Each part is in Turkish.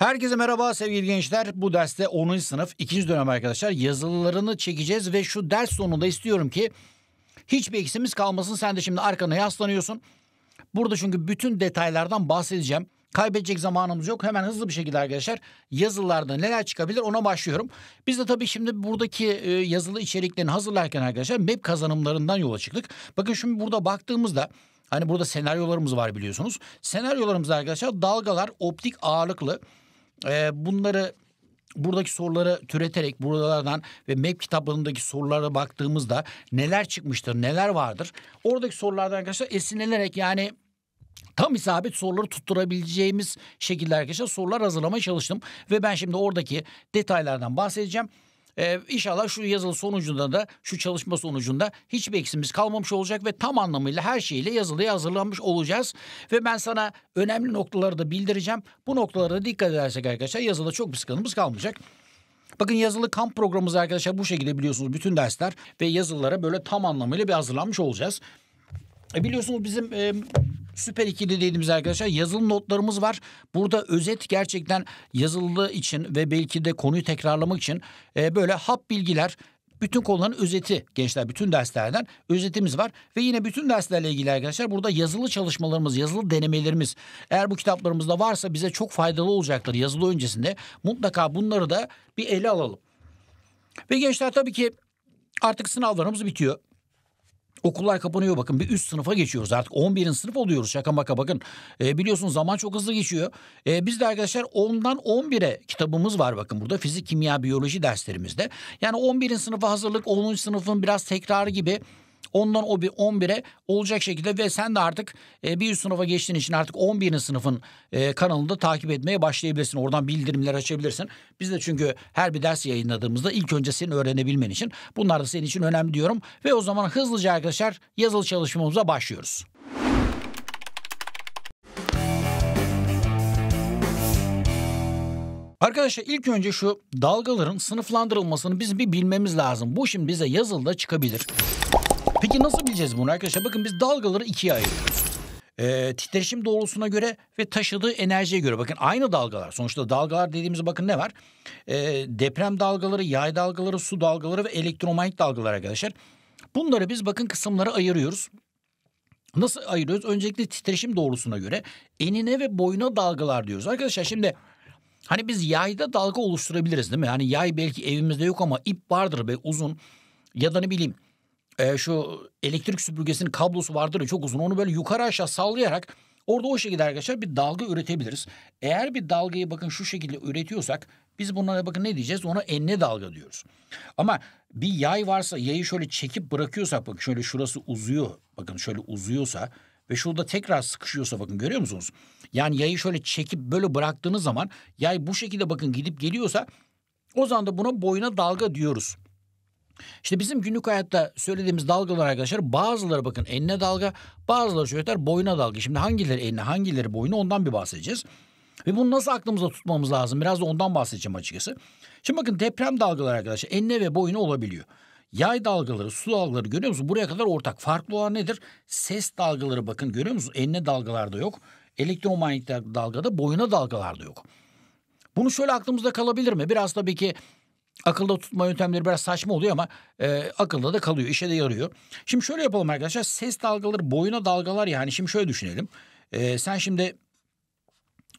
Herkese merhaba sevgili gençler. Bu derste 10. sınıf 2. dönem arkadaşlar yazılılarını çekeceğiz ve şu ders sonunda istiyorum ki hiçbir eksimiz kalmasın. Sen de şimdi arkana yaslanıyorsun. Burada çünkü bütün detaylardan bahsedeceğim. Kaybedecek zamanımız yok. Hemen hızlı bir şekilde arkadaşlar yazılarda neler çıkabilir ona başlıyorum. Biz de tabii şimdi buradaki e, yazılı içeriklerini hazırlarken arkadaşlar map kazanımlarından yola çıktık. Bakın şimdi burada baktığımızda Hani burada senaryolarımız var biliyorsunuz. Senaryolarımız arkadaşlar dalgalar optik ağırlıklı e, bunları buradaki soruları türeterek buralardan ve map kitaplarındaki sorulara baktığımızda neler çıkmıştır, neler vardır. Oradaki sorulardan arkadaşlar esinlenerek yani tam isabet soruları tutturabileceğimiz şekilde arkadaşlar sorular hazırlamaya çalıştım. Ve ben şimdi oradaki detaylardan bahsedeceğim. Ee, inşallah şu yazılı sonucunda da şu çalışma sonucunda hiçbir eksimiz kalmamış olacak ve tam anlamıyla her şeyle yazılıya hazırlanmış olacağız. Ve ben sana önemli noktaları da bildireceğim. Bu noktalara da dikkat edersek arkadaşlar Yazılıda çok bir sıkıntımız kalmayacak. Bakın yazılı kamp programımız arkadaşlar bu şekilde biliyorsunuz bütün dersler ve yazılılara böyle tam anlamıyla bir hazırlanmış olacağız. E biliyorsunuz bizim e, süper ikili dediğimiz arkadaşlar. Yazılı notlarımız var. Burada özet gerçekten yazıldığı için ve belki de konuyu tekrarlamak için e, böyle hap bilgiler bütün konuların özeti gençler bütün derslerden özetimiz var ve yine bütün derslerle ilgili arkadaşlar burada yazılı çalışmalarımız yazılı denemelerimiz eğer bu kitaplarımızda varsa bize çok faydalı olacaktır yazılı öncesinde mutlaka bunları da bir ele alalım. Ve gençler tabii ki artık sınavlarımız bitiyor. Okullar kapanıyor bakın bir üst sınıfa geçiyoruz artık 11. sınıf oluyoruz şaka maka bakın. E, biliyorsunuz zaman çok hızlı geçiyor. E, biz de arkadaşlar 10'dan 11'e kitabımız var bakın burada fizik, kimya, biyoloji derslerimizde. Yani 11. sınıfa hazırlık 10. sınıfın biraz tekrarı gibi Ondan o bir 11'e olacak şekilde ve sen de artık e, bir üst sınıfa geçtiğin için artık 11. sınıfın e, kanalında takip etmeye başlayabilirsin. Oradan bildirimler açabilirsin. Biz de çünkü her bir ders yayınladığımızda ilk önce senin öğrenebilmen için bunlar da senin için önemli diyorum. Ve o zaman hızlıca arkadaşlar yazılı çalışmamıza başlıyoruz. Arkadaşlar ilk önce şu dalgaların sınıflandırılmasını biz bir bilmemiz lazım. Bu şimdi bize yazılıda çıkabilir. Peki nasıl bileceğiz bunu arkadaşlar? Bakın biz dalgaları ikiye ayırıyoruz. Ee, titreşim doğrusuna göre ve taşıdığı enerjiye göre. Bakın aynı dalgalar. Sonuçta dalgalar dediğimizde bakın ne var? Ee, deprem dalgaları, yay dalgaları, su dalgaları ve elektromanyetik dalgalar arkadaşlar. Bunları biz bakın kısımlara ayırıyoruz. Nasıl ayırıyoruz? Öncelikle titreşim doğrusuna göre enine ve boyuna dalgalar diyoruz. Arkadaşlar şimdi hani biz yayda dalga oluşturabiliriz değil mi? Hani yay belki evimizde yok ama ip vardır be uzun ya da ne bileyim e, şu elektrik süpürgesinin kablosu vardır ya çok uzun. Onu böyle yukarı aşağı sallayarak orada o şekilde arkadaşlar bir dalga üretebiliriz. Eğer bir dalgayı bakın şu şekilde üretiyorsak biz bunlara bakın ne diyeceğiz? Ona enine dalga diyoruz. Ama bir yay varsa yayı şöyle çekip bırakıyorsak bakın şöyle şurası uzuyor. Bakın şöyle uzuyorsa ve şurada tekrar sıkışıyorsa bakın görüyor musunuz? Yani yayı şöyle çekip böyle bıraktığınız zaman yay bu şekilde bakın gidip geliyorsa o zaman da buna boyuna dalga diyoruz. İşte bizim günlük hayatta söylediğimiz dalgalar arkadaşlar bazıları bakın enine dalga bazıları şöyle boyuna dalga. Şimdi hangileri enine hangileri boyuna ondan bir bahsedeceğiz. Ve bunu nasıl aklımızda tutmamız lazım? Biraz da ondan bahsedeceğim açıkçası. Şimdi bakın deprem dalgaları arkadaşlar enine ve boyuna olabiliyor. Yay dalgaları, su dalgaları görüyor musunuz? Buraya kadar ortak. Farklı olan nedir? Ses dalgaları bakın görüyor musunuz? Enine dalgalarda yok. Elektromanyetik dalgada boyuna dalgalarda yok. Bunu şöyle aklımızda kalabilir mi? Biraz tabii ki Akılda tutma yöntemleri biraz saçma oluyor ama e, akılda da kalıyor, işe de yarıyor. Şimdi şöyle yapalım arkadaşlar. Ses dalgaları boyuna dalgalar yani. Şimdi şöyle düşünelim. E, sen şimdi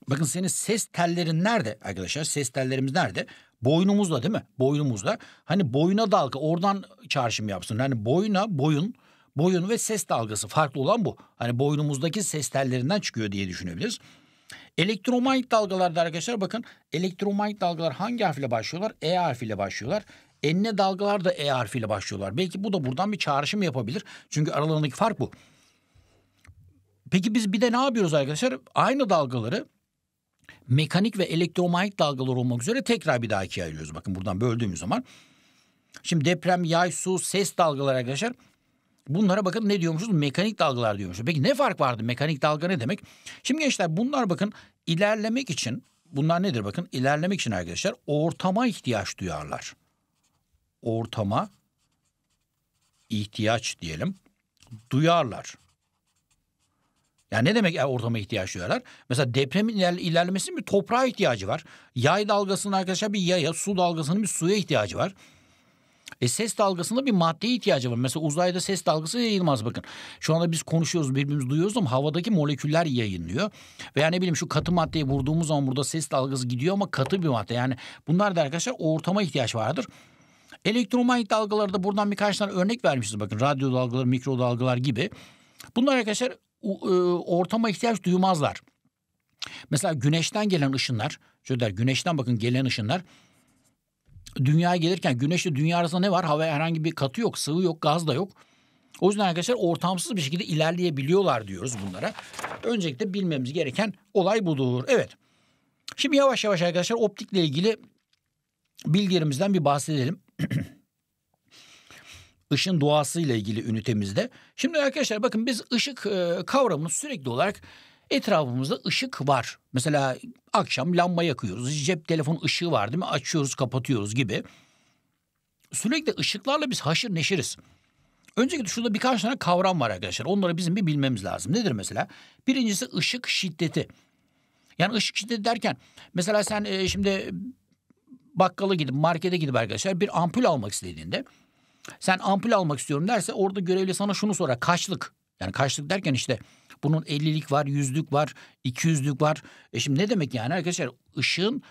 bakın senin ses tellerin nerede arkadaşlar? Ses tellerimiz nerede? Boynumuzda değil mi? Boynumuzda. Hani boyuna dalga oradan çağrışım yapsın. Hani boyuna boyun boyun ve ses dalgası farklı olan bu. Hani boynumuzdaki ses tellerinden çıkıyor diye düşünebiliriz. Elektromanyet dalgalarda arkadaşlar bakın elektromanyet dalgalar hangi harfle başlıyorlar? E harfiyle başlıyorlar. Enine dalgalar da E harfiyle başlıyorlar. Belki bu da buradan bir çağrışım yapabilir. Çünkü aralarındaki fark bu. Peki biz bir de ne yapıyoruz arkadaşlar? Aynı dalgaları mekanik ve elektromanyet dalgalar olmak üzere tekrar bir daha ikiye ayırıyoruz. Bakın buradan böldüğümüz zaman. Şimdi deprem, yay, su, ses dalgaları arkadaşlar Bunlara bakın ne diyormuşuz? Mekanik dalgalar diyormuşuz. Peki ne fark vardı? Mekanik dalga ne demek? Şimdi gençler bunlar bakın ilerlemek için bunlar nedir bakın? ilerlemek için arkadaşlar ortama ihtiyaç duyarlar. Ortama ihtiyaç diyelim duyarlar. Yani ne demek e, ortama ihtiyaç duyarlar? Mesela depremin ilerlemesinin bir toprağa ihtiyacı var. Yay dalgasının arkadaşlar bir yaya, su dalgasının bir suya ihtiyacı var. E ses dalgasında bir maddeye ihtiyacı var. Mesela uzayda ses dalgası yayılmaz bakın. Şu anda biz konuşuyoruz birbirimizi duyuyoruz ama havadaki moleküller yayınlıyor. Veya ne bileyim şu katı maddeyi vurduğumuz zaman burada ses dalgası gidiyor ama katı bir madde. Yani bunlar da arkadaşlar ortama ihtiyaç vardır. Elektromanyet dalgaları da buradan birkaç tane örnek vermişiz bakın. Radyo dalgaları, mikro dalgalar gibi. Bunlar arkadaşlar e, ortama ihtiyaç duymazlar. Mesela güneşten gelen ışınlar, şöyle der güneşten bakın gelen ışınlar dünyaya gelirken güneşle dünya arasında ne var? Hava herhangi bir katı yok, sıvı yok, gaz da yok. O yüzden arkadaşlar ortamsız bir şekilde ilerleyebiliyorlar diyoruz bunlara. Öncelikle bilmemiz gereken olay budur. Evet. Şimdi yavaş yavaş arkadaşlar optikle ilgili bilgilerimizden bir bahsedelim. Işın doğası ile ilgili ünitemizde. Şimdi arkadaşlar bakın biz ışık e, kavramını sürekli olarak Etrafımızda ışık var. Mesela akşam lamba yakıyoruz. Cep telefon ışığı var değil mi? Açıyoruz, kapatıyoruz gibi. Sürekli ışıklarla biz haşır neşiriz. Önceki şurada birkaç tane kavram var arkadaşlar. Onları bizim bir bilmemiz lazım. Nedir mesela? Birincisi ışık şiddeti. Yani ışık şiddeti derken mesela sen e, şimdi bakkala gidip markete gidip arkadaşlar bir ampul almak istediğinde sen ampul almak istiyorum derse orada görevli sana şunu sorar kaçlık yani karşılık derken işte bunun 50'lik var, 100'lük var, 200'lük var. E şimdi ne demek yani arkadaşlar ışığın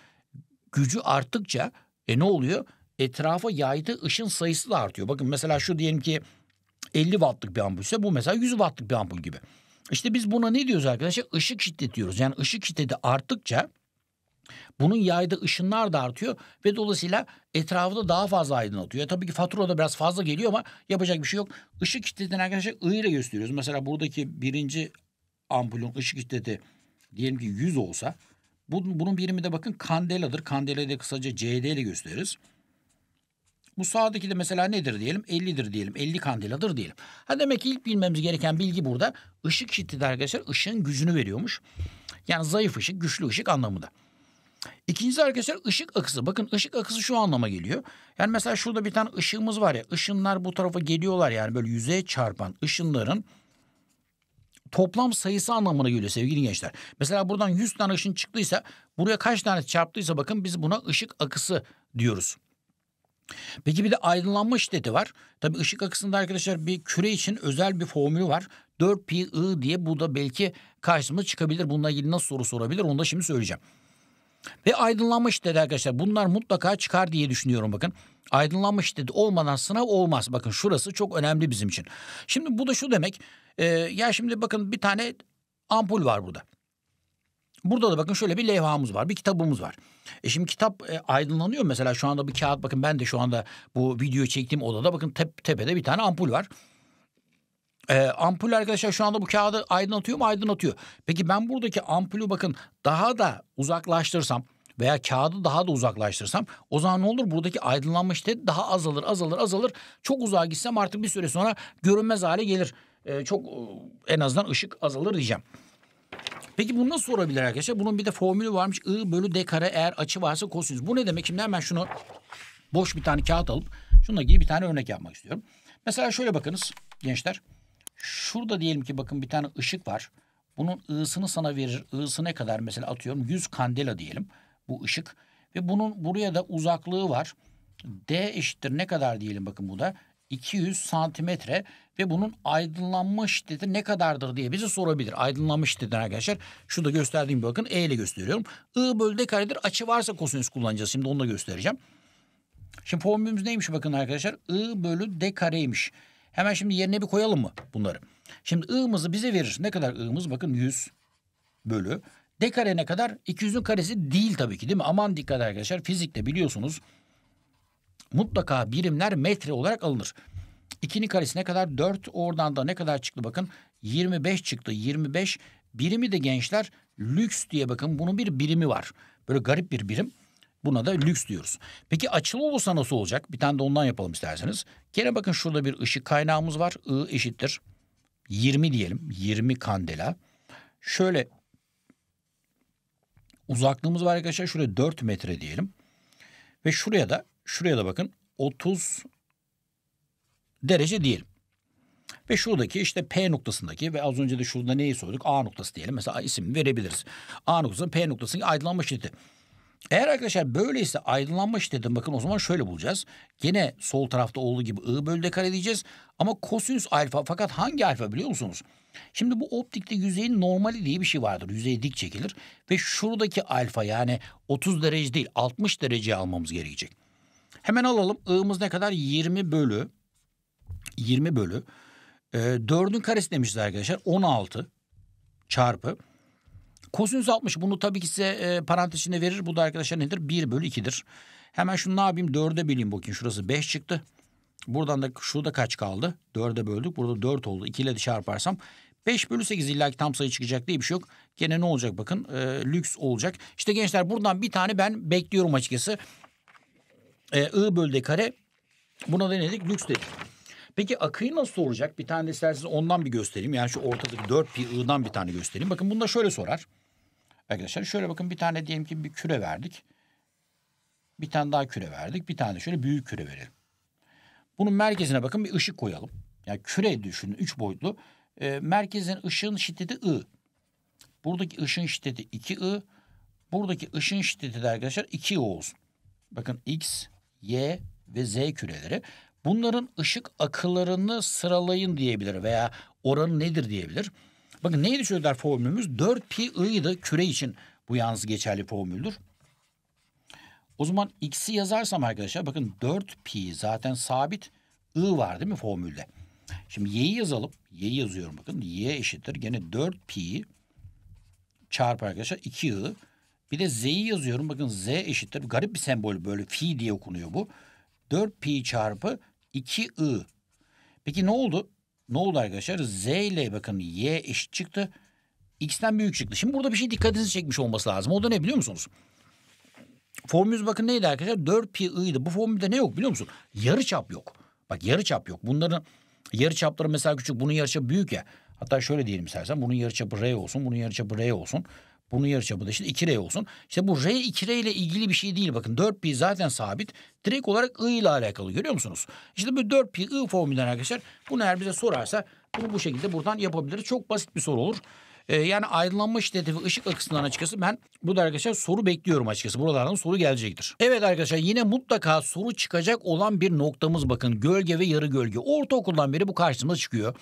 gücü arttıkça e ne oluyor? Etrafa yaydığı ışın sayısı da artıyor. Bakın mesela şu diyelim ki 50 wattlık bir ampul ise bu mesela 100 wattlık bir ampul gibi. İşte biz buna ne diyoruz arkadaşlar? Işık şiddeti diyoruz. Yani ışık şiddeti arttıkça bunun yaydığı ışınlar da artıyor ve dolayısıyla etrafı da daha fazla aydınlatıyor. E, tabii ki fatura da biraz fazla geliyor ama yapacak bir şey yok. Işık şiddetini arkadaşlar I ile gösteriyoruz. Mesela buradaki birinci ampulün ışık şiddeti diyelim ki 100 olsa bunun, bunun birimi de bakın kandeladır. Kandelayı da kısaca CD ile gösteririz. Bu sağdaki de mesela nedir diyelim? 50'dir diyelim. 50 kandeladır diyelim. Ha demek ki ilk bilmemiz gereken bilgi burada. Işık şiddeti arkadaşlar ışığın gücünü veriyormuş. Yani zayıf ışık, güçlü ışık anlamında. İkincisi arkadaşlar ışık akısı. Bakın ışık akısı şu anlama geliyor. Yani mesela şurada bir tane ışığımız var ya. Işınlar bu tarafa geliyorlar yani böyle yüzeye çarpan ışınların toplam sayısı anlamına geliyor sevgili gençler. Mesela buradan 100 tane ışın çıktıysa buraya kaç tane çarptıysa bakın biz buna ışık akısı diyoruz. Peki bir de aydınlanma şiddeti var. Tabi ışık akısında arkadaşlar bir küre için özel bir formülü var. 4 pi I diye bu da belki karşımıza çıkabilir. Bununla ilgili nasıl soru sorabilir onu da şimdi söyleyeceğim. Ve aydınlanmış dedi arkadaşlar. Bunlar mutlaka çıkar diye düşünüyorum bakın. Aydınlanmış dedi olmadan sınav olmaz. Bakın şurası çok önemli bizim için. Şimdi bu da şu demek. E, ya şimdi bakın bir tane ampul var burada. Burada da bakın şöyle bir levhamız var, bir kitabımız var. E şimdi kitap e, aydınlanıyor mesela şu anda bir kağıt bakın ben de şu anda bu videoyu çektiğim odada bakın tep, tepede bir tane ampul var. E, ampul arkadaşlar şu anda bu kağıdı aydınlatıyor mu? Aydınlatıyor. Peki ben buradaki ampulü bakın daha da uzaklaştırsam veya kağıdı daha da uzaklaştırsam o zaman ne olur? Buradaki aydınlanma işte daha azalır, azalır, azalır. Çok uzağa gitsem artık bir süre sonra görünmez hale gelir. Ee, e, çok en azından ışık azalır diyeceğim. Peki bunu nasıl sorabilir arkadaşlar? Bunun bir de formülü varmış. I bölü d kare eğer açı varsa kosinüs. Bu ne demek? Şimdi hemen şunu boş bir tane kağıt alıp şununla ilgili bir tane örnek yapmak istiyorum. Mesela şöyle bakınız gençler. Şurada diyelim ki bakın bir tane ışık var. Bunun ığısını sana verir. I'sı ne kadar mesela atıyorum 100 kandela diyelim bu ışık. Ve bunun buraya da uzaklığı var. D eşittir ne kadar diyelim bakın bu da 200 santimetre ve bunun aydınlanma şiddeti ne kadardır diye bize sorabilir. Aydınlanma şiddeti arkadaşlar şurada gösterdiğim gibi bakın E ile gösteriyorum. I bölü D karedir açı varsa kosinüs kullanacağız şimdi onu da göstereceğim. Şimdi formülümüz neymiş bakın arkadaşlar I bölü D kareymiş. Hemen şimdi yerine bir koyalım mı bunları? Şimdi i'ımızı bize verir. Ne kadar i'ımız? Bakın 100 bölü. D kare ne kadar? 200'ün karesi değil tabii ki değil mi? Aman dikkat arkadaşlar. Fizikte biliyorsunuz mutlaka birimler metre olarak alınır. 2'nin karesi ne kadar? 4. Oradan da ne kadar çıktı bakın. 25 çıktı. 25 birimi de gençler lüks diye bakın. Bunun bir birimi var. Böyle garip bir birim. Buna da lüks diyoruz. Peki açılı olursa nasıl olacak? Bir tane de ondan yapalım isterseniz. Gene bakın şurada bir ışık kaynağımız var. I eşittir. 20 diyelim. 20 kandela. Şöyle uzaklığımız var arkadaşlar. Şuraya 4 metre diyelim. Ve şuraya da şuraya da bakın 30 derece diyelim. Ve şuradaki işte P noktasındaki ve az önce de şurada neyi sorduk? A noktası diyelim. Mesela isim verebiliriz. A noktasının P noktasındaki aydınlanma şiddeti. Eğer arkadaşlar böyleyse aydınlanma dedim bakın o zaman şöyle bulacağız. Gene sol tarafta olduğu gibi I bölü de kare diyeceğiz. Ama kosinüs alfa fakat hangi alfa biliyor musunuz? Şimdi bu optikte yüzeyin normali diye bir şey vardır. Yüzey dik çekilir ve şuradaki alfa yani 30 derece değil 60 derece almamız gerekecek. Hemen alalım. I'ımız ne kadar? 20 bölü 20 bölü e, ee, 4'ün karesi demişiz arkadaşlar 16 çarpı Kosinüs 60 bunu tabii ki size e, parantez içinde verir. Bu da arkadaşlar nedir? 1 bölü 2'dir. Hemen şunu ne yapayım? 4'e bileyim bakayım. Şurası 5 çıktı. Buradan da şurada kaç kaldı? 4'e böldük. Burada 4 oldu. 2 ile çarparsam 5 bölü 8 illaki tam sayı çıkacak diye bir şey yok. Gene ne olacak bakın e, lüks olacak. İşte gençler buradan bir tane ben bekliyorum açıkçası. E, I bölü kare buna da ne dedik? Lüks dedik. Peki akıyı nasıl soracak? Bir tane de isterseniz ondan bir göstereyim. Yani şu ortadaki 4 pi I'dan bir tane göstereyim. Bakın bunda şöyle sorar. Arkadaşlar şöyle bakın bir tane diyelim ki bir küre verdik. Bir tane daha küre verdik. Bir tane de şöyle büyük küre verelim. Bunun merkezine bakın bir ışık koyalım. Yani küre düşünün üç boyutlu. E, merkezin ışığın şiddeti I. Buradaki ışığın şiddeti 2I. Buradaki ışığın şiddeti de arkadaşlar 2I olsun. Bakın X, Y ve Z küreleri. Bunların ışık akılarını sıralayın diyebilir veya oranı nedir diyebilir. Bakın neydi söylediler formülümüz? 4 pi i'ydi küre için. Bu yalnız geçerli formüldür. O zaman x'i yazarsam arkadaşlar bakın 4 pi zaten sabit i var değil mi formülde? Şimdi y'yi yazalım. Y'yi yazıyorum bakın. y eşittir. Gene 4 pi çarpı arkadaşlar 2 i. Bir de z'yi yazıyorum. Bakın z eşittir. Garip bir sembol böyle fi diye okunuyor bu. 4 pi çarpı 2 i. Peki ne oldu? Ne oldu arkadaşlar? Z ile bakın Y eşit çıktı. X'ten büyük çıktı. Şimdi burada bir şey dikkatinizi çekmiş olması lazım. O da ne biliyor musunuz? Formülümüz bakın neydi arkadaşlar? 4 pi i'ydi. Bu formülde ne yok biliyor musun? Yarı çap yok. Bak yarı çap yok. Bunların yarı çapları mesela küçük. Bunun yarı çapı büyük ya. Hatta şöyle diyelim istersen. Bunun yarı çapı R olsun. Bunun yarı çapı R olsun. Bunu yarı da işte 2R olsun. İşte bu R 2R ile ilgili bir şey değil. Bakın 4pi zaten sabit. Direkt olarak I ile alakalı görüyor musunuz? İşte bu 4pi I formülden arkadaşlar bunu eğer bize sorarsa bunu bu şekilde buradan yapabiliriz. Çok basit bir soru olur. Ee, yani aydınlanma şiddeti ışık akısından açıkçası ben burada arkadaşlar soru bekliyorum açıkçası. Buralardan soru gelecektir. Evet arkadaşlar yine mutlaka soru çıkacak olan bir noktamız bakın. Gölge ve yarı gölge. Ortaokuldan beri bu karşımıza çıkıyor.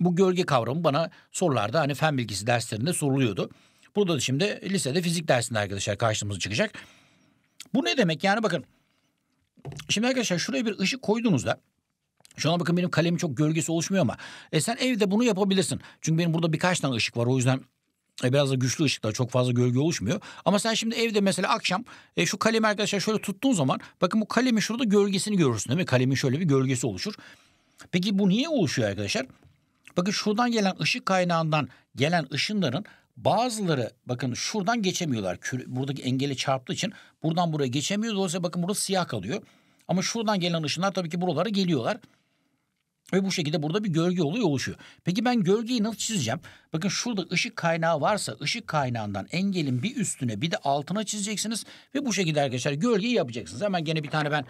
Bu gölge kavramı bana sorularda hani fen bilgisi derslerinde soruluyordu. Burada da şimdi lisede fizik dersinde arkadaşlar karşımıza çıkacak. Bu ne demek yani bakın. Şimdi arkadaşlar şuraya bir ışık koyduğunuzda şu an bakın benim kalemin çok gölgesi oluşmuyor ama e sen evde bunu yapabilirsin. Çünkü benim burada birkaç tane ışık var o yüzden e, biraz da güçlü ışıklar çok fazla gölge oluşmuyor. Ama sen şimdi evde mesela akşam e, şu kalemi arkadaşlar şöyle tuttuğun zaman bakın bu kalemin şurada gölgesini görürsün değil mi? Kalemin şöyle bir gölgesi oluşur. Peki bu niye oluşuyor arkadaşlar? Bakın şuradan gelen ışık kaynağından gelen ışınların Bazıları bakın şuradan geçemiyorlar. Buradaki engeli çarptığı için buradan buraya geçemiyor. Dolayısıyla bakın burada siyah kalıyor. Ama şuradan gelen ışınlar tabii ki buralara geliyorlar. Ve bu şekilde burada bir gölge oluyor oluşuyor. Peki ben gölgeyi nasıl çizeceğim? Bakın şurada ışık kaynağı varsa ışık kaynağından engelin bir üstüne bir de altına çizeceksiniz. Ve bu şekilde arkadaşlar gölgeyi yapacaksınız. Hemen gene bir tane ben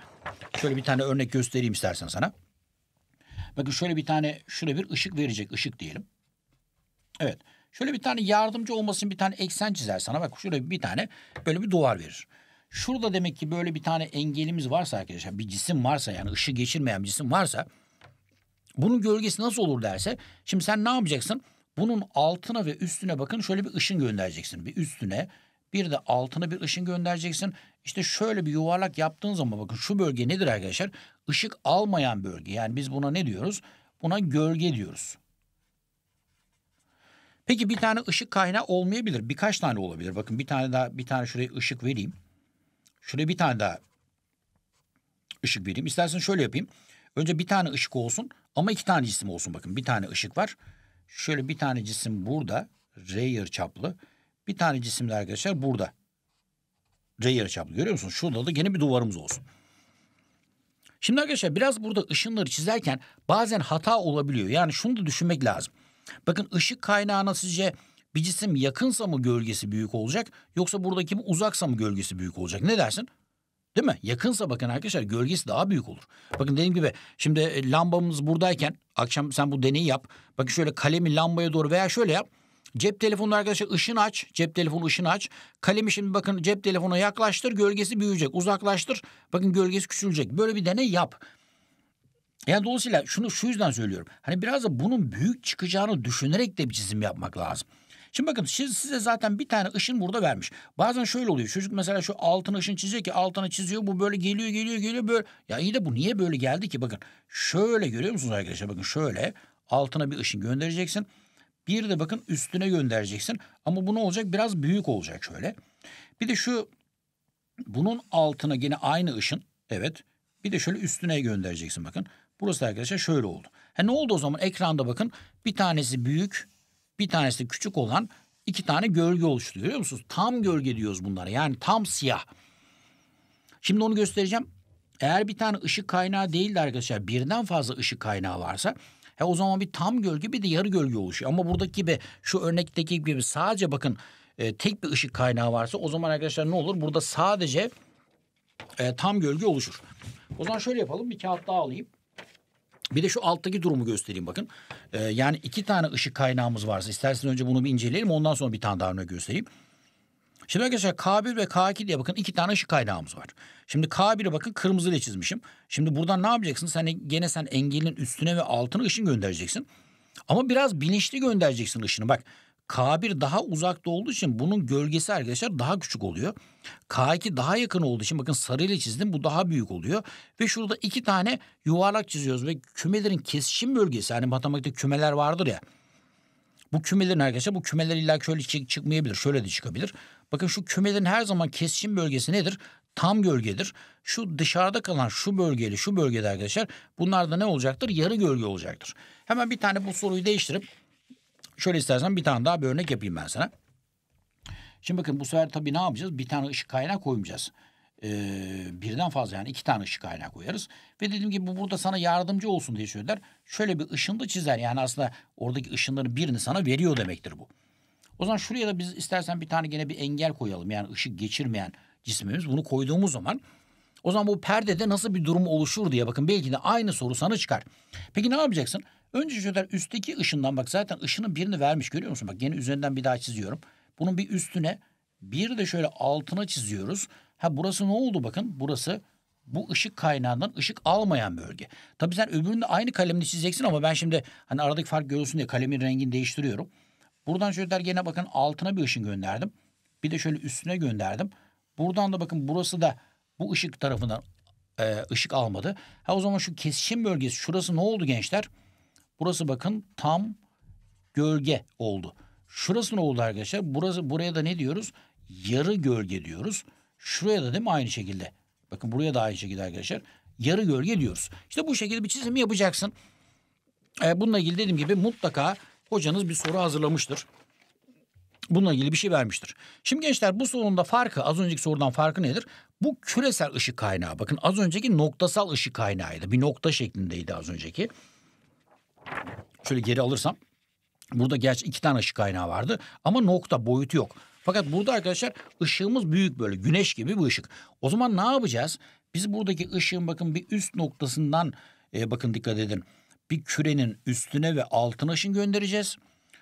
şöyle bir tane örnek göstereyim istersen sana. Bakın şöyle bir tane şöyle bir ışık verecek ışık diyelim. Evet. Evet. Şöyle bir tane yardımcı olmasın bir tane eksen çizer sana. Bak şöyle bir tane böyle bir duvar verir. Şurada demek ki böyle bir tane engelimiz varsa arkadaşlar bir cisim varsa yani ışığı geçirmeyen bir cisim varsa bunun gölgesi nasıl olur derse şimdi sen ne yapacaksın? Bunun altına ve üstüne bakın şöyle bir ışın göndereceksin. Bir üstüne bir de altına bir ışın göndereceksin. İşte şöyle bir yuvarlak yaptığın zaman bakın şu bölge nedir arkadaşlar? Işık almayan bölge. Yani biz buna ne diyoruz? Buna gölge diyoruz. Peki bir tane ışık kaynağı olmayabilir. Birkaç tane olabilir. Bakın bir tane daha bir tane şuraya ışık vereyim. Şuraya bir tane daha ışık vereyim. İstersen şöyle yapayım. Önce bir tane ışık olsun ama iki tane cisim olsun bakın. Bir tane ışık var. Şöyle bir tane cisim burada. R çaplı. Bir tane cisim de arkadaşlar burada. R çaplı. Görüyor musunuz? Şurada da gene bir duvarımız olsun. Şimdi arkadaşlar biraz burada ışınları çizerken bazen hata olabiliyor. Yani şunu da düşünmek lazım. Bakın ışık kaynağına sizce bir cisim yakınsa mı gölgesi büyük olacak yoksa buradaki mi uzaksa mı gölgesi büyük olacak? Ne dersin? Değil mi? Yakınsa bakın arkadaşlar gölgesi daha büyük olur. Bakın dediğim gibi şimdi e, lambamız buradayken akşam sen bu deneyi yap. Bakın şöyle kalemi lambaya doğru veya şöyle yap. Cep telefonu arkadaşlar ışını aç. Cep telefonu ışını aç. Kalemi şimdi bakın cep telefonuna yaklaştır gölgesi büyüyecek. Uzaklaştır bakın gölgesi küçülecek. Böyle bir deney yap. Yani dolayısıyla şunu şu yüzden söylüyorum. Hani biraz da bunun büyük çıkacağını düşünerek de bir çizim yapmak lazım. Şimdi bakın siz, size zaten bir tane ışın burada vermiş. Bazen şöyle oluyor. Çocuk mesela şu altına ışın çiziyor ki altına çiziyor. Bu böyle geliyor geliyor geliyor böyle. Ya iyi de bu niye böyle geldi ki? Bakın şöyle görüyor musunuz arkadaşlar? Bakın şöyle altına bir ışın göndereceksin. Bir de bakın üstüne göndereceksin. Ama bu ne olacak? Biraz büyük olacak şöyle. Bir de şu bunun altına yine aynı ışın. Evet. Bir de şöyle üstüne göndereceksin bakın. Burası arkadaşlar şöyle oldu. Ha, ne oldu o zaman? Ekranda bakın bir tanesi büyük bir tanesi küçük olan iki tane gölge oluştu. Görüyor musunuz? Tam gölge diyoruz bunlara. Yani tam siyah. Şimdi onu göstereceğim. Eğer bir tane ışık kaynağı değil de arkadaşlar birden fazla ışık kaynağı varsa he o zaman bir tam gölge bir de yarı gölge oluşuyor. Ama buradaki gibi şu örnekteki gibi sadece bakın e, tek bir ışık kaynağı varsa o zaman arkadaşlar ne olur? Burada sadece e, tam gölge oluşur. O zaman şöyle yapalım bir kağıt daha alayım. Bir de şu alttaki durumu göstereyim bakın. Ee, yani iki tane ışık kaynağımız varsa isterseniz önce bunu bir inceleyelim ondan sonra bir tane daha örnek göstereyim. Şimdi arkadaşlar K1 ve K2 diye bakın iki tane ışık kaynağımız var. Şimdi K1'e bakın kırmızı ile çizmişim. Şimdi buradan ne yapacaksın? Sen gene sen engelin üstüne ve altına ışın göndereceksin. Ama biraz bilinçli göndereceksin ışını. Bak K1 daha uzakta olduğu için bunun gölgesi arkadaşlar daha küçük oluyor. K2 daha yakın olduğu için bakın sarıyla çizdim bu daha büyük oluyor. Ve şurada iki tane yuvarlak çiziyoruz ve kümelerin kesişim bölgesi yani matematikte kümeler vardır ya. Bu kümelerin arkadaşlar bu kümeler illa şöyle çık çıkmayabilir. Şöyle de çıkabilir. Bakın şu kümelerin her zaman kesişim bölgesi nedir? Tam gölgedir. Şu dışarıda kalan şu bölgeyle şu bölgede arkadaşlar bunlar da ne olacaktır? Yarı gölge olacaktır. Hemen bir tane bu soruyu değiştirip Şöyle istersen bir tane daha bir örnek yapayım ben sana. Şimdi bakın bu sefer tabii ne yapacağız? Bir tane ışık kaynağı koymayacağız. Ee, birden fazla yani iki tane ışık kaynağı koyarız. Ve dedim ki bu burada sana yardımcı olsun diye söyler. Şöyle bir ışınlı çizer. Yani aslında oradaki ışınların birini sana veriyor demektir bu. O zaman şuraya da biz istersen bir tane gene bir engel koyalım. Yani ışık geçirmeyen cismimiz. Bunu koyduğumuz zaman o zaman bu perdede nasıl bir durum oluşur diye bakın belki de aynı soru sana çıkar. Peki ne yapacaksın? Önce şöyle üstteki ışından bak zaten ışının birini vermiş görüyor musun? Bak yine üzerinden bir daha çiziyorum. Bunun bir üstüne bir de şöyle altına çiziyoruz. Ha burası ne oldu bakın burası bu ışık kaynağından ışık almayan bölge. Tabii sen öbüründe aynı kalemle çizeceksin ama ben şimdi hani aradaki fark görülsün diye kalemin rengini değiştiriyorum. Buradan çocuklar gene bakın altına bir ışın gönderdim. Bir de şöyle üstüne gönderdim. Buradan da bakın burası da bu ışık tarafından e, ışık almadı. Ha o zaman şu kesişim bölgesi şurası ne oldu gençler? Burası bakın tam gölge oldu. Şurası ne oldu arkadaşlar? Burası buraya da ne diyoruz? Yarı gölge diyoruz. Şuraya da değil mi aynı şekilde? Bakın buraya da aynı şekilde arkadaşlar. Yarı gölge diyoruz. İşte bu şekilde bir çizim yapacaksın. Ee, bununla ilgili dediğim gibi mutlaka hocanız bir soru hazırlamıştır. Bununla ilgili bir şey vermiştir. Şimdi gençler bu sorunda farkı az önceki sorudan farkı nedir? Bu küresel ışık kaynağı. Bakın az önceki noktasal ışık kaynağıydı. Bir nokta şeklindeydi az önceki. Şöyle geri alırsam. Burada gerçi iki tane ışık kaynağı vardı ama nokta boyutu yok. Fakat burada arkadaşlar ışığımız büyük böyle güneş gibi bir ışık. O zaman ne yapacağız? Biz buradaki ışığın bakın bir üst noktasından e, bakın dikkat edin. Bir kürenin üstüne ve altına ışın göndereceğiz.